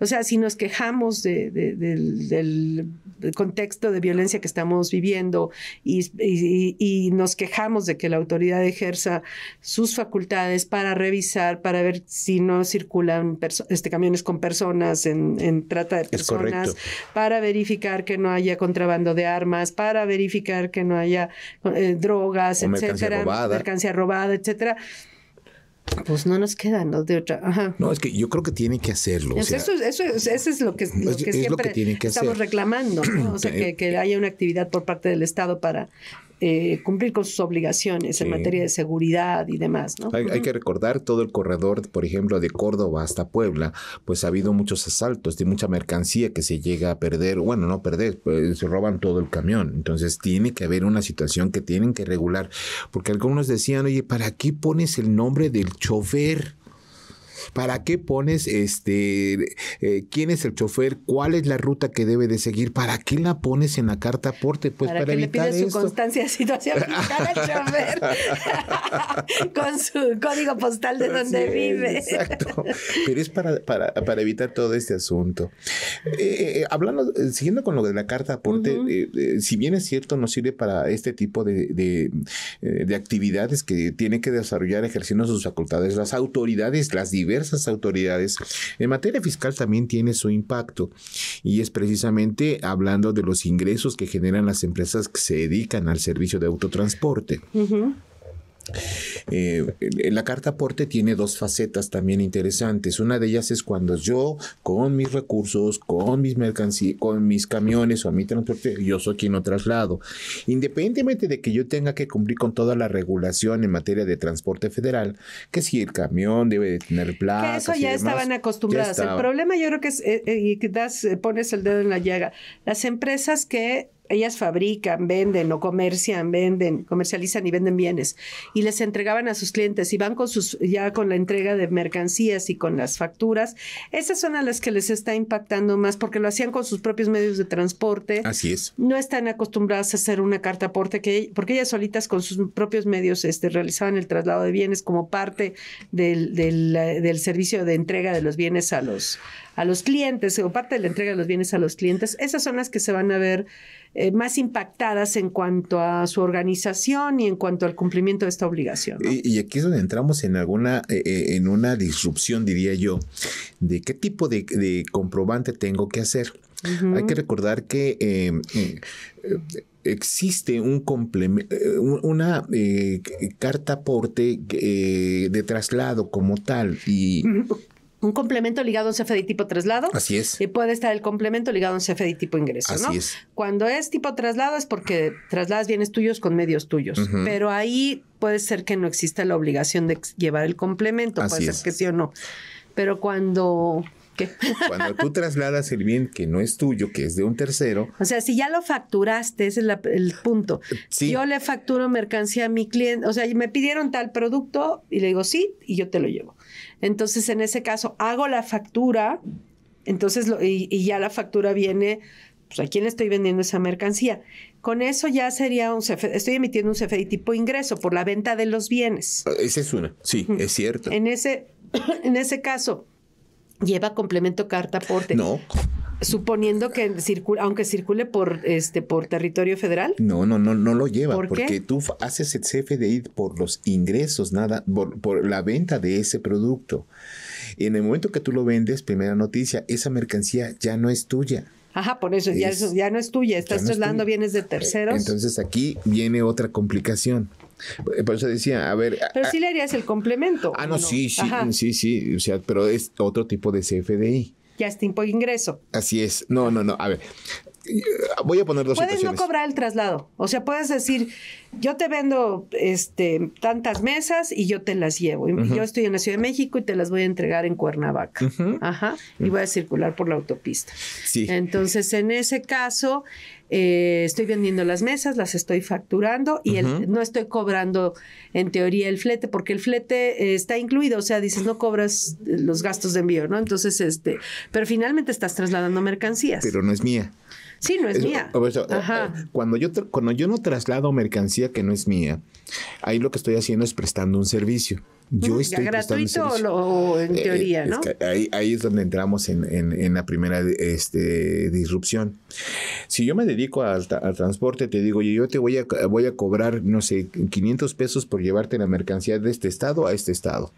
o sea, si nos quejamos del, contexto de violencia que estamos viviendo y, nos quejamos de que la autoridad ejerza sus facultades para revisar, para ver si no circulan este, camiones con personas en, en trata de personas, para verificar que no haya contrabando de armas, para verificar que no haya eh, drogas, etcétera, mercancía robada. etcétera. Pues no nos quedan los de otra. No, es que yo creo que tiene que hacerlo. eso, es lo que, siempre estamos reclamando, o sea, que, que, haya una actividad por parte del Estado para eh, cumplir con sus obligaciones en materia de seguridad y demás. ¿no? Hay, que recordar todo el corredor, por ejemplo, de Córdoba hasta Puebla, pues ha habido muchos asaltos de mucha mercancía que se llega a perder, bueno, no perder, pues, se roban todo el camión. Entonces tiene que haber una situación que tienen que regular, porque algunos decían, oye, ¿para qué pones el nombre del chofer? ¿Para qué pones este, eh, quién es el chofer? ¿Cuál es la ruta que debe de seguir? ¿Para qué la pones en la carta aporte? Pues para, evitar le pides su constancia de situación? chofer con su código postal de donde vive. Exacto. Pero es para, evitar todo este asunto. Eh, eh, hablando, siguiendo con lo de la carta aporte, si bien es cierto, no sirve para este tipo de, de actividades que tiene que desarrollar ejerciendo sus facultades las autoridades, las diversas autoridades. En materia fiscal también tiene su impacto y es precisamente hablando de los ingresos que generan las empresas que se dedican al servicio de autotransporte. Eh, la carta aporte tiene dos facetas también interesantes. Una de ellas es cuando yo, con mis recursos, con mis mercancías, con mis camiones o mi transporte, yo soy quien lo traslado. Independientemente de que yo tenga que cumplir con toda la regulación en materia de transporte federal, que si el camión debe de tener que eso ya estaban acostumbradas. El problema yo creo que es, eh, eh, y pones el dedo en la llaga. Las empresas que ellas fabrican, venden o comercian, venden, comercializan y venden bienes y les entregaban a sus clientes y van con sus ya con la entrega de mercancías y con las facturas. Esas son a las que les está impactando más porque lo hacían con sus propios medios de transporte. Así es. No están acostumbradas a hacer una carta aporte que porque ellas solitas con sus propios medios este realizaban el traslado de bienes como parte del, del, eh, servicio de entrega de los bienes a los a los clientes o parte de la entrega de los bienes a los clientes. Esas son las que se van a ver eh, más impactadas en cuanto a su organización y en cuanto al cumplimiento de esta obligación. Y, aquí es donde entramos en alguna, eh, eh, en una disrupción, diría yo, de qué tipo de, comprobante tengo que hacer. Hay que recordar que existe un complemento, una carta aporte de traslado como tal y un complemento ligado a un de tipo traslado. Así es. Y puede estar el complemento ligado a un de tipo ingreso, Así ¿no? Es. Cuando es tipo traslado es porque trasladas bienes tuyos con medios tuyos, pero ahí puede ser que no exista la obligación de llevar el complemento, puede ser que sí o no. Pero cuando Cuando tú trasladas el bien que no es tuyo, que es de un tercero. O sea, si ya lo facturaste, ese es el punto. Si Yo le facturo mercancía a mi cliente, o sea, me pidieron tal producto y le digo sí y yo te lo llevo. Entonces, en ese caso, hago la factura, entonces, lo, y, ya la factura viene, pues a quién le estoy vendiendo esa mercancía. Con eso ya sería un estoy emitiendo un CFE tipo ingreso por la venta de los bienes. Ah, esa es una, sí, es cierto. En ese, en ese caso, lleva complemento carta aporte. No. Suponiendo que circula, aunque circule por este por territorio federal. No, no, no, no lo lleva. porque tú haces el CFDI por los ingresos, nada, por, la venta de ese producto. En el momento que tú lo vendes, primera noticia, esa mercancía ya no es tuya. Ajá, por eso, ya, ya no es tuya, estás trasladando bienes de terceros. Entonces aquí viene otra complicación. Eh, por eso decía, a ver. Pero sí le harías el complemento. Ah, no, sí, sí, sí, sí. O sea, pero es otro tipo de CFDI. Ya es tipo de ingreso. Así es. No, no, no. A ver, eh, voy a poner dos Puedes no cobrar el traslado. O sea, puedes decir, yo te vendo este, tantas mesas y yo te las llevo. Yo estoy en la Ciudad de México y te las voy a entregar en Cuernavaca. Ajá. Y voy a circular por la autopista. Sí. Entonces, en ese caso, eh, estoy vendiendo las mesas, las estoy facturando y no estoy cobrando en teoría el flete, porque el flete eh, está incluido, o sea, dices, no cobras eh, los gastos de envío, ¿no? Entonces, este, pero finalmente estás trasladando mercancías. Pero no es mía. Sí, no es, mía. Cuando, yo cuando yo no traslado mercancía que no es mía, ahí lo que estoy haciendo es prestando un servicio. Yo estoy gratuito o, en eh, teoría, ahí, es donde entramos en, la primera este, disrupción. Si yo me dedico al, transporte, te digo, yo te voy a, voy a cobrar, no sé, 500 pesos por llevarte la mercancía de este estado a este estado.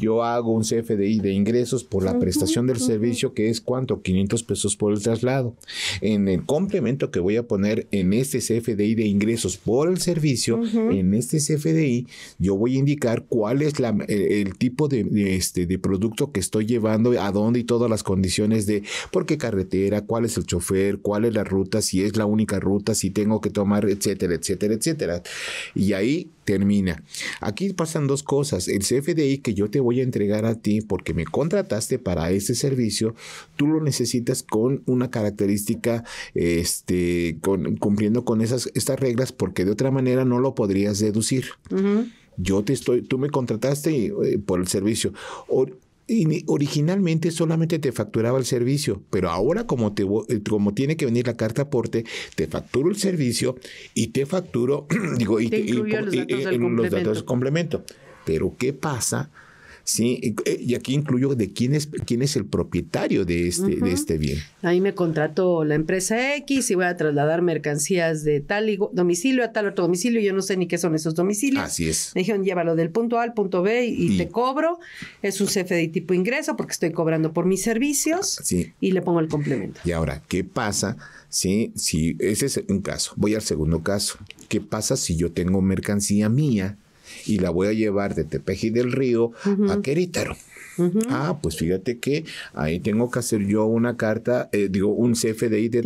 Yo hago un CFDI de ingresos por la prestación del servicio, que es cuánto, 500 pesos por el traslado. En el complemento que voy a poner en este CFDI de ingresos por el servicio, en este CFDI, yo voy a indicar cuál es eh, el, tipo de, este, de producto que estoy llevando, a dónde y todas las condiciones de por qué carretera, cuál es el chofer, cuál es la ruta, si es la única ruta, si tengo que tomar, etcétera, etcétera, etcétera. Y ahí termina. Aquí pasan dos cosas. El CFDI que yo te voy a entregar a ti porque me contrataste para ese servicio, tú lo necesitas con una característica, este, cumpliendo con esas, estas reglas, porque de otra manera no lo podrías deducir. Ajá. Yo te estoy, tú me contrataste eh, por el servicio. originalmente solamente te facturaba el servicio, pero ahora como, te, eh, como tiene que venir la carta aporte, te facturo el servicio y te facturo, digo, los, datos de complemento. Pero ¿qué pasa? ¿sí? Eh, y aquí incluyo de quién es, quién es el propietario de este, de este bien. Ahí me contrató la empresa X y voy a trasladar mercancías de tal domicilio a tal otro domicilio. Yo no sé ni qué son esos domicilios. Así es. Me dijeron, llévalo del punto A al punto B y, te cobro. Es un de tipo ingreso porque estoy cobrando por mis servicios sí. y le pongo el complemento. Y ahora, ¿qué pasa? si si ese es un caso. Voy al segundo caso. ¿Qué pasa si yo tengo mercancía mía? y la voy a llevar de Tepeji del Río a Querétaro. Ah, pues fíjate que ahí tengo que hacer yo una carta, eh, digo, un CFDI de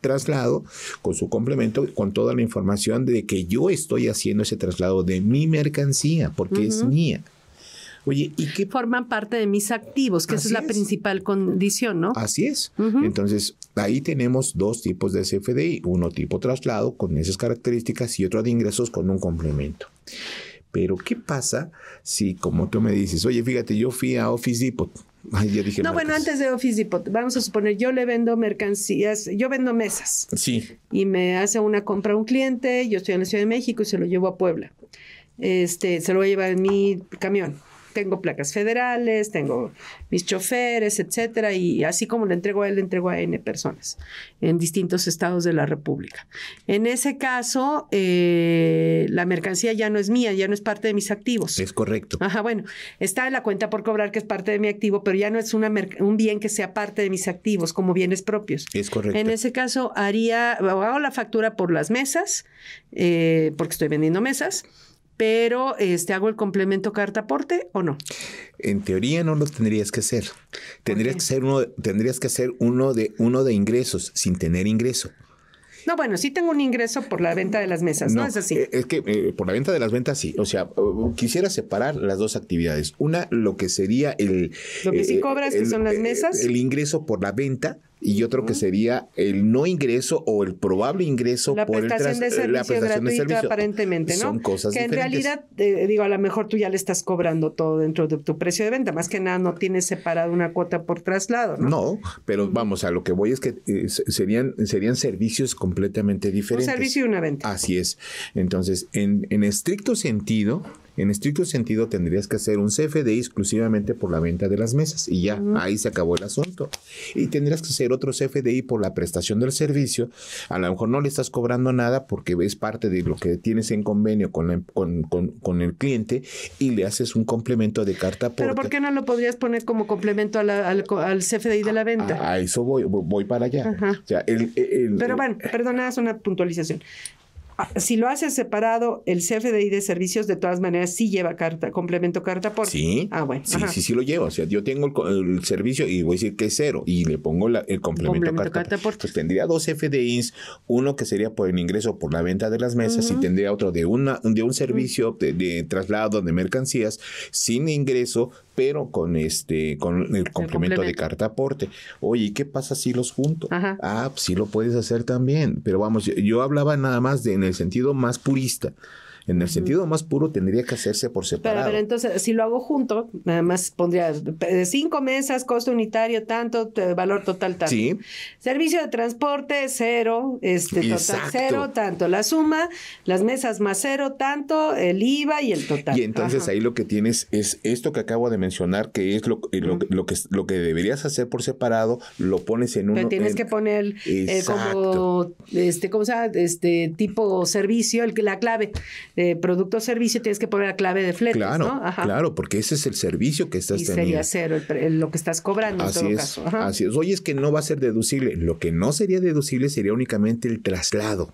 traslado con su complemento, con toda la información de que yo estoy haciendo ese traslado de mi mercancía, porque es mía. Oye, ¿y que Forman parte de mis activos, que esa es la principal condición, ¿no? Así es. Entonces, ahí tenemos dos tipos de CFDI, uno tipo traslado con esas características y otro de ingresos con un complemento. Pero, ¿qué pasa si, como tú me dices, oye, fíjate, yo fui a Office Depot? Ay, dije no, bueno, pues". antes de Office Depot, vamos a suponer, yo le vendo mercancías, yo vendo mesas. Sí. Y me hace una compra un cliente, yo estoy en la Ciudad de México y se lo llevo a Puebla. Este, se lo voy a llevar en mi camión tengo placas federales, tengo mis choferes, etcétera, y así como le entrego a él, le entrego a N personas en distintos estados de la República. En ese caso, eh, la mercancía ya no es mía, ya no es parte de mis activos. Es correcto. Ajá, bueno, está en la cuenta por cobrar que es parte de mi activo, pero ya no es una un bien que sea parte de mis activos como bienes propios. Es correcto. En ese caso, haría, hago la factura por las mesas, eh, porque estoy vendiendo mesas pero este, hago el complemento carta aporte o no? En teoría no lo tendrías que hacer. Tendrías que ser uno, tendrías que hacer uno de uno de ingresos sin tener ingreso. No, bueno, sí tengo un ingreso por la venta de las mesas, ¿no? Es así. Eh, es que eh, por la venta de las ventas sí. O sea, quisiera separar las dos actividades. Una, lo que sería el. Lo que sí eh, cobras, que son las mesas. El ingreso por la venta y otro que sería el no ingreso o el probable ingreso por el la prestación de servicios aparentemente, ¿no? Son cosas que en realidad eh, digo, a lo mejor tú ya le estás cobrando todo dentro de tu precio de venta, más que nada no tienes separado una cuota por traslado, ¿no? No, pero vamos, a lo que voy es que eh, serían serían servicios completamente diferentes. Un servicio y una venta. Así es. Entonces, en en estricto sentido, en estricto sentido tendrías que hacer un CFDI exclusivamente por la venta de las mesas y ya, ahí se acabó el asunto. Y tendrías que hacer otro CFDI por la prestación del servicio. A lo mejor no le estás cobrando nada porque ves parte de lo que tienes en convenio em, con, con, el cliente y le haces un complemento de carta por. Pero ¿por qué no lo podrías poner como complemento al, al, CFDI de la venta? A, eso voy, voy para allá. Pero bueno, perdona, es una puntualización si lo haces separado, el CFDI de servicios de todas maneras sí lleva carta, complemento carta por Sí. Ah, bueno. Sí, sí, sí lo lleva. O sea, yo tengo el, servicio y voy a decir que es cero y le pongo el complemento, complemento carta, carta Pues tendría dos CFDIs, uno que sería por el ingreso por la venta de las mesas y tendría otro de, una, de un servicio de, de traslado de mercancías sin ingreso pero con este, con el, complemento, de carta aporte. Oye, ¿qué pasa si los junto? Ah, pues sí lo puedes hacer también. Pero vamos, yo, yo hablaba nada más de, en el sentido más purista en el sentido más puro tendría que hacerse por separado. Pero, pero entonces, si lo hago junto, nada más pondría cinco mesas, costo unitario tanto, valor total tanto. Sí. Servicio de transporte cero, este total cero tanto, la suma, las mesas más cero tanto, el IVA y el total. Y entonces ahí lo que tienes es esto que acabo de mencionar, que es lo, lo, que, lo que deberías hacer por separado, lo pones en un... tienes que poner eh, como, este, ¿cómo se llama? Este tipo servicio, el, la clave de producto o servicio, tienes que poner la clave de fletes, claro, Claro, porque ese es el servicio que estás y teniendo. Sería cero lo que estás cobrando así en todo es, caso. Así es. Oye, es que no va a ser deducible. Lo que no sería deducible sería únicamente el traslado.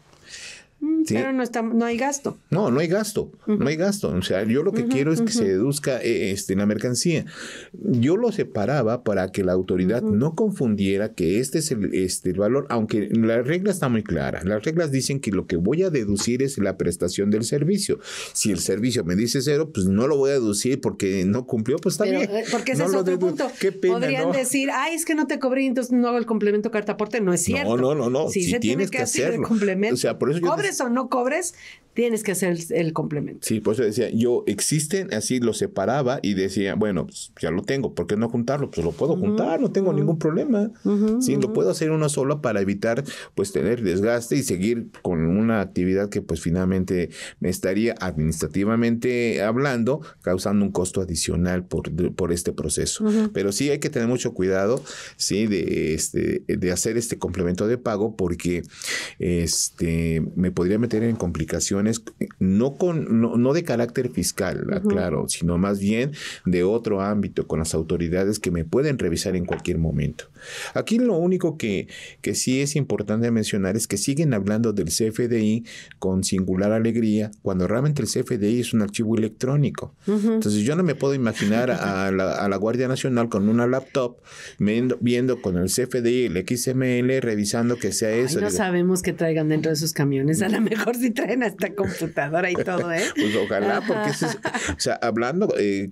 Pero no, está, no hay gasto. No, no hay gasto, no hay gasto. O sea, yo lo que quiero es que se deduzca eh, este, la mercancía. Yo lo separaba para que la autoridad no confundiera que este es el, este, valor, aunque la regla está muy clara. Las reglas dicen que lo que voy a deducir es la prestación del servicio. Si el servicio me dice cero, pues no lo voy a deducir porque no cumplió, pues está bien. Eh, porque ese es otro punto. Podrían decir, ay, es que no te cobré, entonces no hago el complemento carta aporte No es cierto. No, no, no, si tienes tiene que, hacer el complemento. O sea, por eso o no cobres, tienes que hacer el, complemento. Sí, pues eso decía, yo existen, así lo separaba y decía, bueno, pues, ya lo tengo, ¿por qué no juntarlo? Pues lo puedo juntar, no tengo ningún problema. sí, lo puedo hacer una sola para evitar pues tener desgaste y seguir con una actividad que pues finalmente me estaría administrativamente hablando causando un costo adicional por, por este proceso. Pero sí hay que tener mucho cuidado, sí, de, este, de hacer este complemento de pago porque este, me podría tener complicaciones, eh, no, con, no, de carácter fiscal, claro, sino más bien de otro ámbito con las autoridades que me pueden revisar en cualquier momento. Aquí lo único que, que sí es importante mencionar es que siguen hablando del CFDI con singular alegría, cuando realmente el CFDI es un archivo electrónico. Entonces yo no me puedo imaginar a la, Guardia Nacional con una laptop viendo, con el CFDI, el XML, revisando que sea eso. no sabemos que traigan dentro de sus camiones a la mejor mejor si traen hasta computadora y todo, ¿eh? Pues ojalá, porque eso o sea, hablando eh, eh,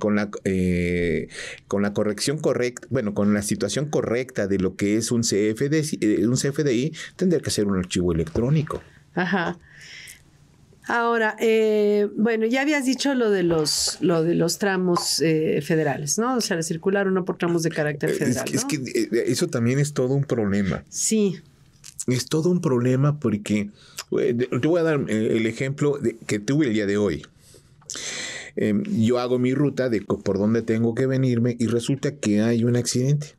con, la, eh, con la corrección correcta, bueno, con la situación correcta de lo que es un CFDI, un CFDI tendría que ser un archivo electrónico. Ajá. Ahora, bueno, ya habías dicho lo de los, lo de los tramos federales, ¿no? O sea, circular uno por tramos de carácter federal. es que, eso también es todo un problema. Sí. Es todo un problema porque te voy a dar eh, el ejemplo de, que tuve el día de hoy. Em, yo hago mi ruta de por dónde tengo que venirme y resulta que hay un accidente.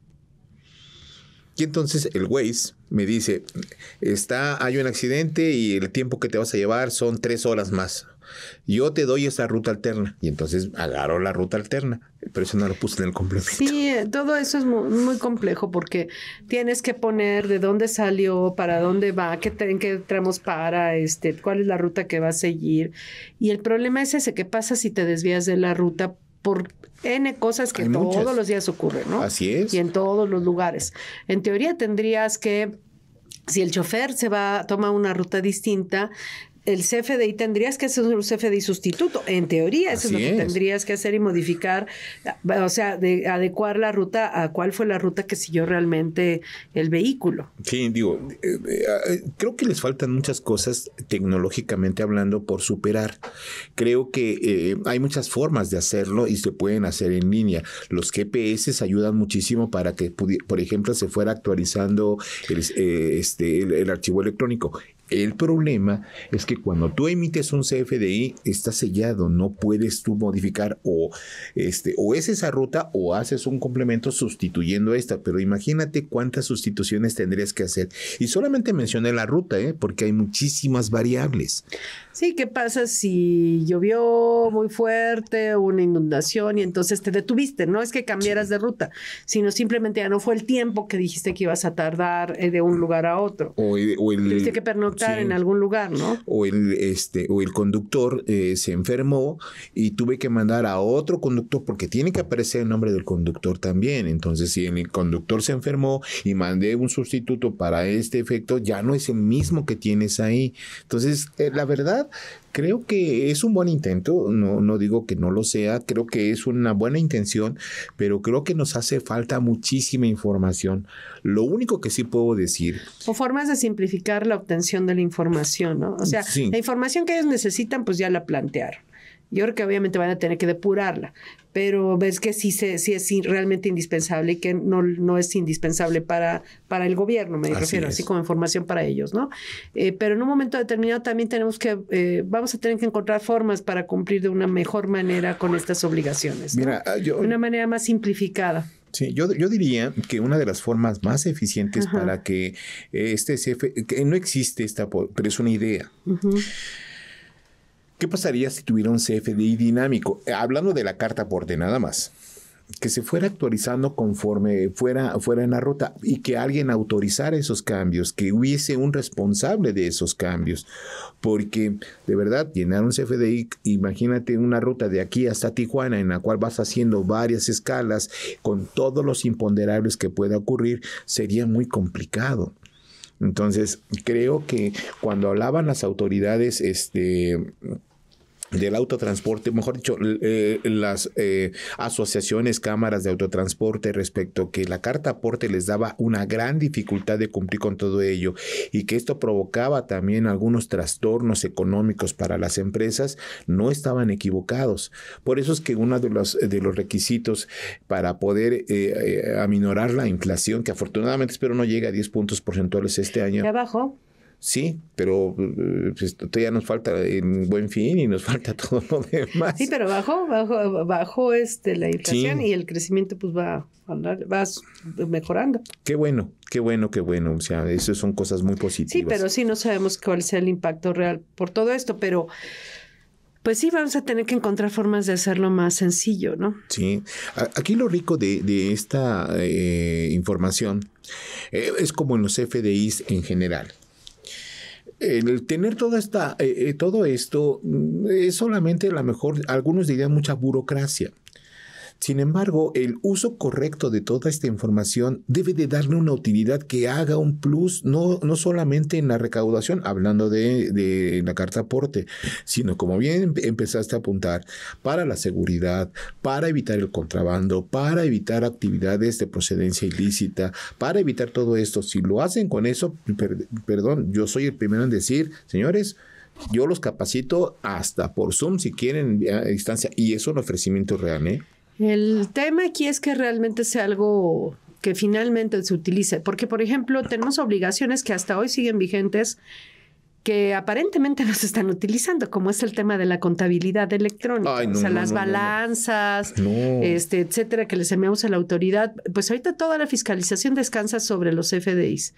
Y entonces el Waze me dice, está, hay un accidente y el tiempo que te vas a llevar son tres horas más. Yo te doy esa ruta alterna. Y entonces agarro la ruta alterna, pero eso no lo puse en el complemento. Sí, todo eso es muy, complejo porque tienes que poner de dónde salió, para dónde va, qué qué tramos para, este, cuál es la ruta que va a seguir. Y el problema es ese, ¿qué pasa si te desvías de la ruta por N cosas que todos los días ocurren, ¿no? Así es. Y en todos los lugares. En teoría tendrías que si el chofer se va, toma una ruta distinta, el CFDI tendrías que hacer un CFDI sustituto. En teoría, eso es lo que tendrías que hacer y modificar, o sea, adecuar la ruta a cuál fue la ruta que siguió realmente el vehículo. Sí, digo, eh, eh, eh, creo que les faltan muchas cosas tecnológicamente hablando por superar. Creo que hay muchas formas de hacerlo y se pueden hacer en línea. Los GPS ayudan muchísimo para que, por ejemplo, se fuera actualizando el, este, el archivo electrónico. El problema es que cuando tú emites un CFDI está sellado, no puedes tú modificar o, este, o es esa ruta o haces un complemento sustituyendo esta, pero imagínate cuántas sustituciones tendrías que hacer. Y solamente mencioné la ruta, ¿eh? porque hay muchísimas variables. Sí, ¿qué pasa si llovió muy fuerte, una inundación y entonces te detuviste? No es que cambiaras de ruta, sino simplemente ya no fue el tiempo que dijiste que ibas a tardar eh, de un mm. lugar a otro. Tuviste que pernoctar en algún lugar, ¿no? O el, este, o el conductor eh, se enfermó y tuve que mandar a otro conductor porque tiene que aparecer el nombre del conductor también. Entonces, si el conductor se enfermó y mandé un sustituto para este efecto, ya no es el mismo que tienes ahí. Entonces, eh, la verdad creo que es un buen intento, no, no digo que no lo sea, creo que es una buena intención, pero creo que nos hace falta muchísima información. Lo único que sí puedo decir... O formas de simplificar la obtención de la información, ¿no? O sea, la información que ellos necesitan, pues ya la plantearon. Yo creo que obviamente van a tener que depurarla, pero ves que sí, se, sí es realmente indispensable y que no, no es indispensable para, para el gobierno, me refiero, así como información para ellos, ¿no? Eh, pero en un momento determinado también tenemos que, eh, vamos a tener que encontrar formas para cumplir de una mejor manera con estas obligaciones. Ah, de una manera más simplificada. Sí, yo, diría que una de las formas más eficientes para que este que no existe esta, pero es una idea. ¿Qué pasaría si tuviera un CFDI dinámico? Eh, hablando de la carta porte, nada más. Que se fuera actualizando conforme fuera, fuera en la ruta y que alguien autorizara esos cambios, que hubiese un responsable de esos cambios. Porque de verdad, llenar un CFDI, imagínate una ruta de aquí hasta Tijuana en la cual vas haciendo varias escalas con todos los imponderables que pueda ocurrir, sería muy complicado. Entonces, creo que cuando hablaban las autoridades, este del autotransporte, mejor dicho, eh, las eh, asociaciones, cámaras de autotransporte respecto que la carta aporte les daba una gran dificultad de cumplir con todo ello y que esto provocaba también algunos trastornos económicos para las empresas, no estaban equivocados. Por eso es que uno de los, de los requisitos para poder eh, aminorar la inflación, que afortunadamente espero no llegue a 10 puntos porcentuales este año. Sí, pero eh, pues, todavía nos falta en buen fin y nos falta todo lo demás. Sí, pero bajó, bajó, este, la inflación y el crecimiento pues va, va mejorando. Qué bueno, qué bueno, qué bueno. O sea, eso son cosas muy positivas. Sí, pero sí no sabemos cuál sea el impacto real por todo esto, pero pues sí, vamos a tener que encontrar formas de hacerlo más sencillo, ¿no? Sí. Aquí lo rico de, de esta eh, información eh, es como en los FDIs en general el tener toda esta, eh, eh, todo esto mm, es solamente la mejor, algunos dirían mucha burocracia. Sin embargo, el uso correcto de toda esta información debe de darle una utilidad que haga un plus, no, no solamente en la recaudación, hablando de, la carta aporte, sino como bien empezaste a apuntar, para la seguridad, para evitar el contrabando, para evitar actividades de procedencia ilícita, para evitar todo esto. Si lo hacen con eso, perdón, yo soy el primero en decir, señores, yo los capacito hasta por Zoom si quieren a distancia. Y es un ofrecimiento real, ¿eh? El tema aquí es que realmente sea algo que finalmente se utilice, porque por ejemplo tenemos obligaciones que hasta hoy siguen vigentes que aparentemente no se están utilizando, como es el tema de la contabilidad electrónica, o sea, las balanzas, este, etcétera, que les enviamos a la autoridad. Pues ahorita toda la fiscalización descansa sobre los FDIs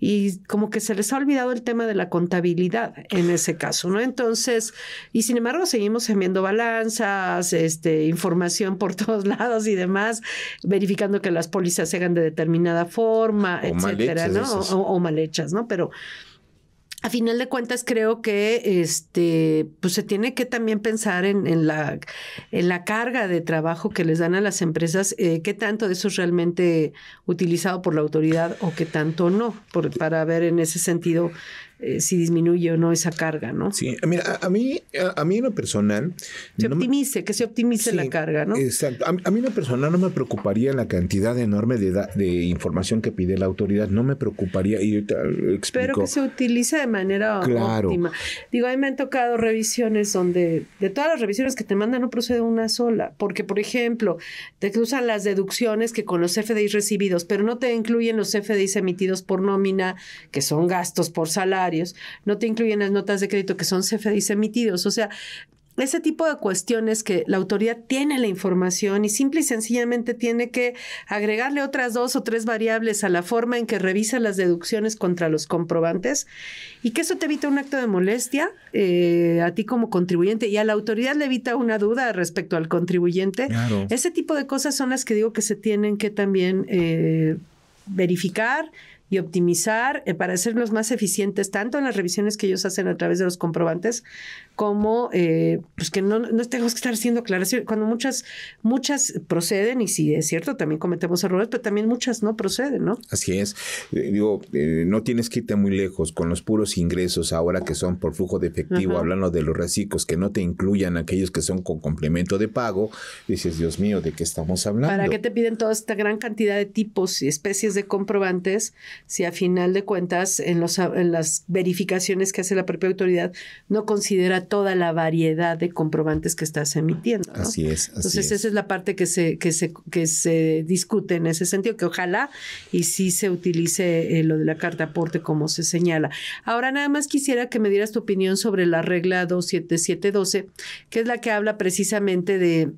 y como que se les ha olvidado el tema de la contabilidad en ese caso, ¿no? Entonces, y sin embargo seguimos enviando balanzas, este, información por todos lados y demás, verificando que las pólizas se hagan de determinada forma, etcétera, ¿no? O, o mal hechas, ¿no? Pero a final de cuentas creo que este pues se tiene que también pensar en, en la en la carga de trabajo que les dan a las empresas eh, qué tanto de eso es realmente utilizado por la autoridad o qué tanto no para ver en ese sentido eh, si disminuye o no esa carga, ¿no? Sí, a, mí, a, mí en lo personal... Se optimice, que se optimice la carga, ¿no? Exacto. A, mí en lo personal no me preocuparía la cantidad enorme de, de información que pide la autoridad, no me preocuparía y eh, explico. que se utilice de manera óptima. Digo, a mí me han tocado revisiones donde, de todas las revisiones que te mandan, no procede una sola, porque, por ejemplo, te usan las deducciones que con los FDI recibidos, pero no te incluyen los FDIs emitidos por nómina, que son gastos por salario, no te incluyen las notas de crédito que son CFDIs emitidos. O sea, ese tipo de cuestiones que la autoridad tiene la información y simple y sencillamente tiene que agregarle otras dos o tres variables a la forma en que revisa las deducciones contra los comprobantes y que eso te evita un acto de molestia eh, a ti como contribuyente y a la autoridad le evita una duda respecto al contribuyente. Ese tipo de cosas son las que digo que se tienen que también eh, verificar, y optimizar eh, para ser más eficientes, tanto en las revisiones que ellos hacen a través de los comprobantes, como eh, pues que no, no tenemos que estar haciendo aclaraciones, cuando muchas, muchas proceden, y si es cierto, también cometemos errores, pero también muchas no proceden, ¿no? Así es. Eh, digo, no tienes que irte muy lejos con los puros ingresos ahora que son por flujo de efectivo, hablando de los reciclos, que no te incluyan aquellos que son con complemento de pago, dices, Dios mío, ¿de qué estamos hablando? ¿Para qué te piden toda esta gran cantidad de tipos y especies de comprobantes si a final de cuentas en, los, en las verificaciones que hace la propia autoridad no considera toda la variedad de comprobantes que estás emitiendo. Así es. Entonces esa es la parte que se, que, se, que se discute en ese sentido, que ojalá y sí se utilice eh, lo de la carta aporte como se señala. Ahora nada más quisiera que me dieras tu opinión sobre la regla 27712, que es la que habla precisamente de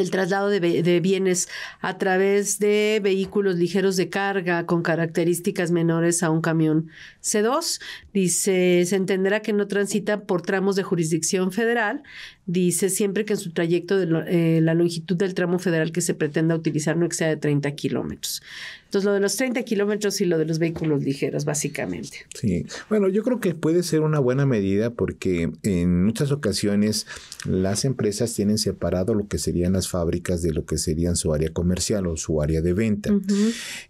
el traslado de, bienes a través de vehículos ligeros de carga con características menores a un camión C2. Dice, se entenderá que no transita por tramos de jurisdicción federal. Dice, siempre que en su trayecto de eh, la longitud del tramo federal que se pretenda utilizar no exceda de 30 kilómetros. Entonces, lo de los 30 kilómetros y lo de los vehículos ligeros, básicamente. Sí, bueno, yo creo que puede ser una buena medida porque en muchas ocasiones las empresas tienen separado lo que serían las fábricas de lo que serían su área comercial o su área de venta.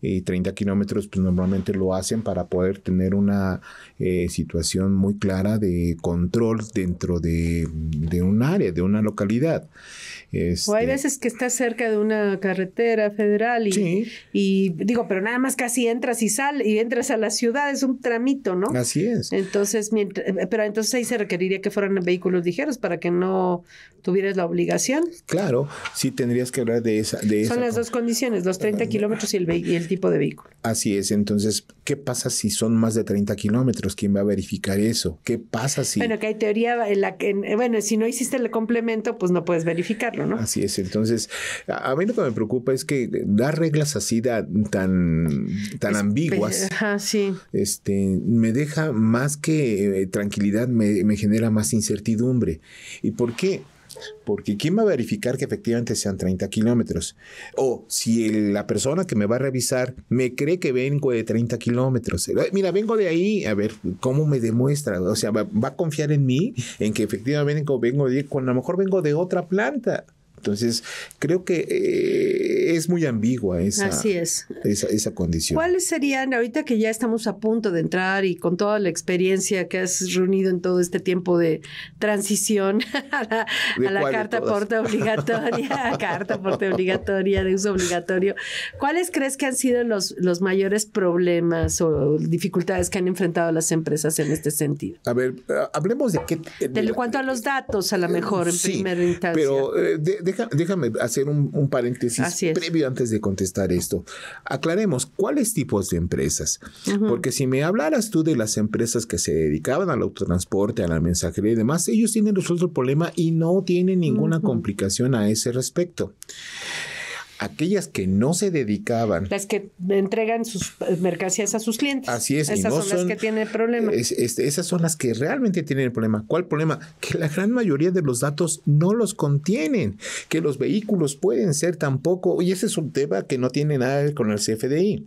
Y 30 kilómetros, pues normalmente lo hacen para poder tener una eh, situación muy clara de control dentro de, de un área, de una localidad. Este, o hay veces que estás cerca de una carretera federal y, digo, pero nada más casi entras y sales y entras a la ciudad, es un tramito, ¿no? Así es. Entonces, eh, pero entonces ahí se requeriría que fueran vehículos ligeros para que no tuvieras la obligación. Claro, sí tendrías que hablar de esa. De son las dos condiciones, los 30 ah, kilómetros y el, y el tipo de vehículo. Así es, entonces, ¿qué pasa si son más de 30 kilómetros? ¿Quién va a verificar eso? ¿Qué pasa si... Bueno, que hay teoría, en la que, bueno, si no hiciste el complemento, pues no puedes verificarlo. Así es. Entonces, a, mí lo que me preocupa es que dar reglas así tan, tan ambiguas. Este, me deja más que eh, tranquilidad, me, genera más incertidumbre. ¿Y por qué? Porque ¿quién va a verificar que efectivamente sean 30 kilómetros? O si la persona que me va a revisar me cree que vengo de 30 kilómetros. Eh, mira, vengo de ahí, a ver, ¿cómo me demuestra? O sea, va, a confiar en mí, en que efectivamente vengo, de, cuando a lo mejor vengo de otra planta. Entonces, creo que eh, es muy ambigua esa, esa, condición. ¿Cuáles serían, ahorita que ya estamos a punto de entrar y con toda la experiencia que has reunido en todo este tiempo de transición a la, carta porta obligatoria, carta aporte obligatoria de uso obligatorio, ¿cuáles crees que han sido los, los mayores problemas o dificultades que han enfrentado las empresas en este sentido? A ver, hablemos de qué... De, cuanto a los datos, a lo eh, mejor, en sí, primera instancia. Pero eh, déjame hacer un, paréntesis previo antes de contestar esto. Aclaremos, ¿cuáles tipos de empresas? Porque si me hablaras tú de las empresas que se dedicaban al autotransporte, a la mensajería y demás, ellos tienen resuelto el problema y no tienen ninguna complicación a ese respecto aquellas que no se dedicaban. Las que entregan sus eh, mercancías a sus clientes. Así es. Esas son las que tienen problemas. Este, esas son las que realmente tienen el problema. ¿Cuál problema? Que la gran mayoría de los datos no los contienen, que los vehículos pueden ser tampoco, y ese es un tema que no tiene nada que ver con el CFDI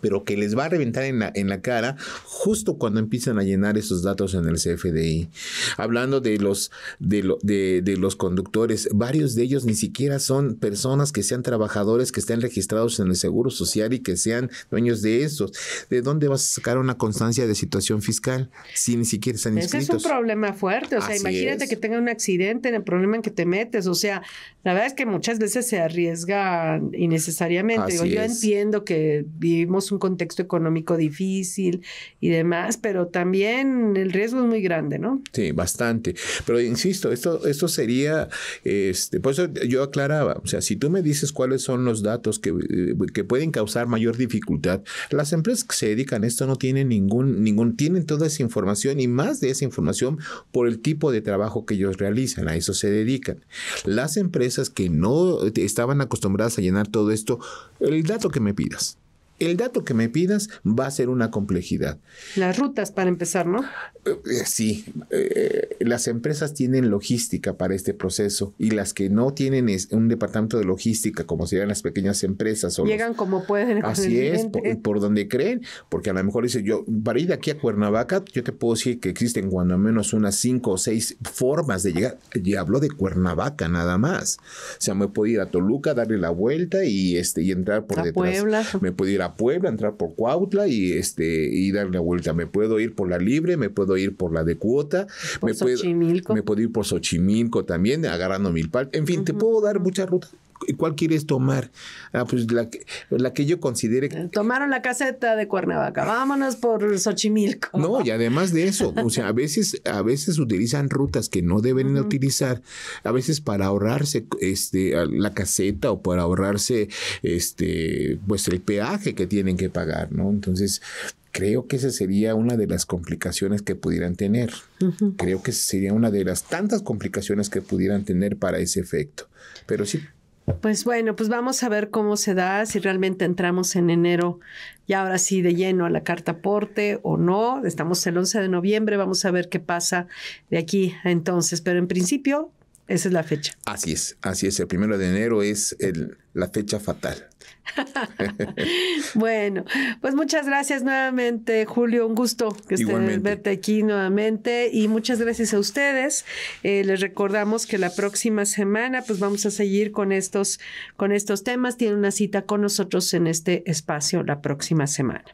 pero que les va a reventar en la, en la cara justo cuando empiezan a llenar esos datos en el CFDI. Hablando de los, de, de, los conductores, varios de ellos ni siquiera son personas que sean trabajadores, que estén registrados en el Seguro Social y que sean dueños de esos. ¿De dónde vas a sacar una constancia de situación fiscal si ni siquiera están inscritos? Ese es un problema fuerte, o sea, imagínate que tenga un accidente en el problema en que te metes, o sea, la verdad es que muchas veces se arriesga innecesariamente. yo entiendo que vivimos un contexto económico difícil y demás, pero también el riesgo es muy grande, ¿no? Sí, bastante. Pero insisto, esto, esto sería, este, por eso yo aclaraba, o sea, si tú me dices cuáles son los datos que, eh, que pueden causar mayor dificultad, las empresas que se dedican a esto no tienen ningún, ningún, tienen toda esa información y más de esa información por el tipo de trabajo que ellos realizan, a eso se dedican. Las empresas que no eh, estaban acostumbradas a llenar todo esto, el dato que me pidas, el dato que me pidas va a ser una complejidad. Las rutas para empezar, ¿no? Eh, eh, sí, eh, las empresas tienen logística para este proceso y las que no tienen un departamento de logística, como serían las pequeñas empresas. Llegan como pueden. Así es, por, donde creen, porque a lo mejor dice yo, para ir de aquí a Cuernavaca, yo te puedo decir que existen cuando menos unas cinco o seis formas de llegar. Y hablo de Cuernavaca nada más. O sea, me puedo ir a Toluca, darle la vuelta y, este, y entrar por a detrás. Puebla. Me puedo ir a Puebla, entrar por Cuautla y, este, y dar vuelta. Me puedo ir por la libre, me puedo ir por la de cuota, me, puedo, ir por Xochimilco también, agarrando mil pal En fin, te puedo dar muchas rutas ¿Cuál quieres tomar? Ah, pues la que, la que yo considere. Eh, tomaron la caseta de Cuernavaca, vámonos por Xochimilco. No, y además de eso, o sea, a veces, a veces utilizan rutas que no deben utilizar, a veces para ahorrarse este, la caseta o para ahorrarse este, pues el peaje que tienen que pagar, ¿no? Entonces, creo que esa sería una de las complicaciones que pudieran tener. Creo que sería una de las tantas complicaciones que pudieran tener para ese efecto. Pero sí pues bueno, pues vamos a ver cómo se da, si realmente entramos en enero y ahora sí de lleno a la carta aporte o no. Estamos el 11 de noviembre, vamos a ver qué pasa de aquí a entonces, pero en principio esa es la fecha. Así es, así es. El primero de enero es el, la fecha fatal. bueno, pues muchas gracias nuevamente, Julio. Un gusto que verte aquí nuevamente. Y muchas gracias a ustedes. Eh, les recordamos que la próxima semana, pues vamos a seguir con estos, con estos temas. Tienen una cita con nosotros en este espacio la próxima semana.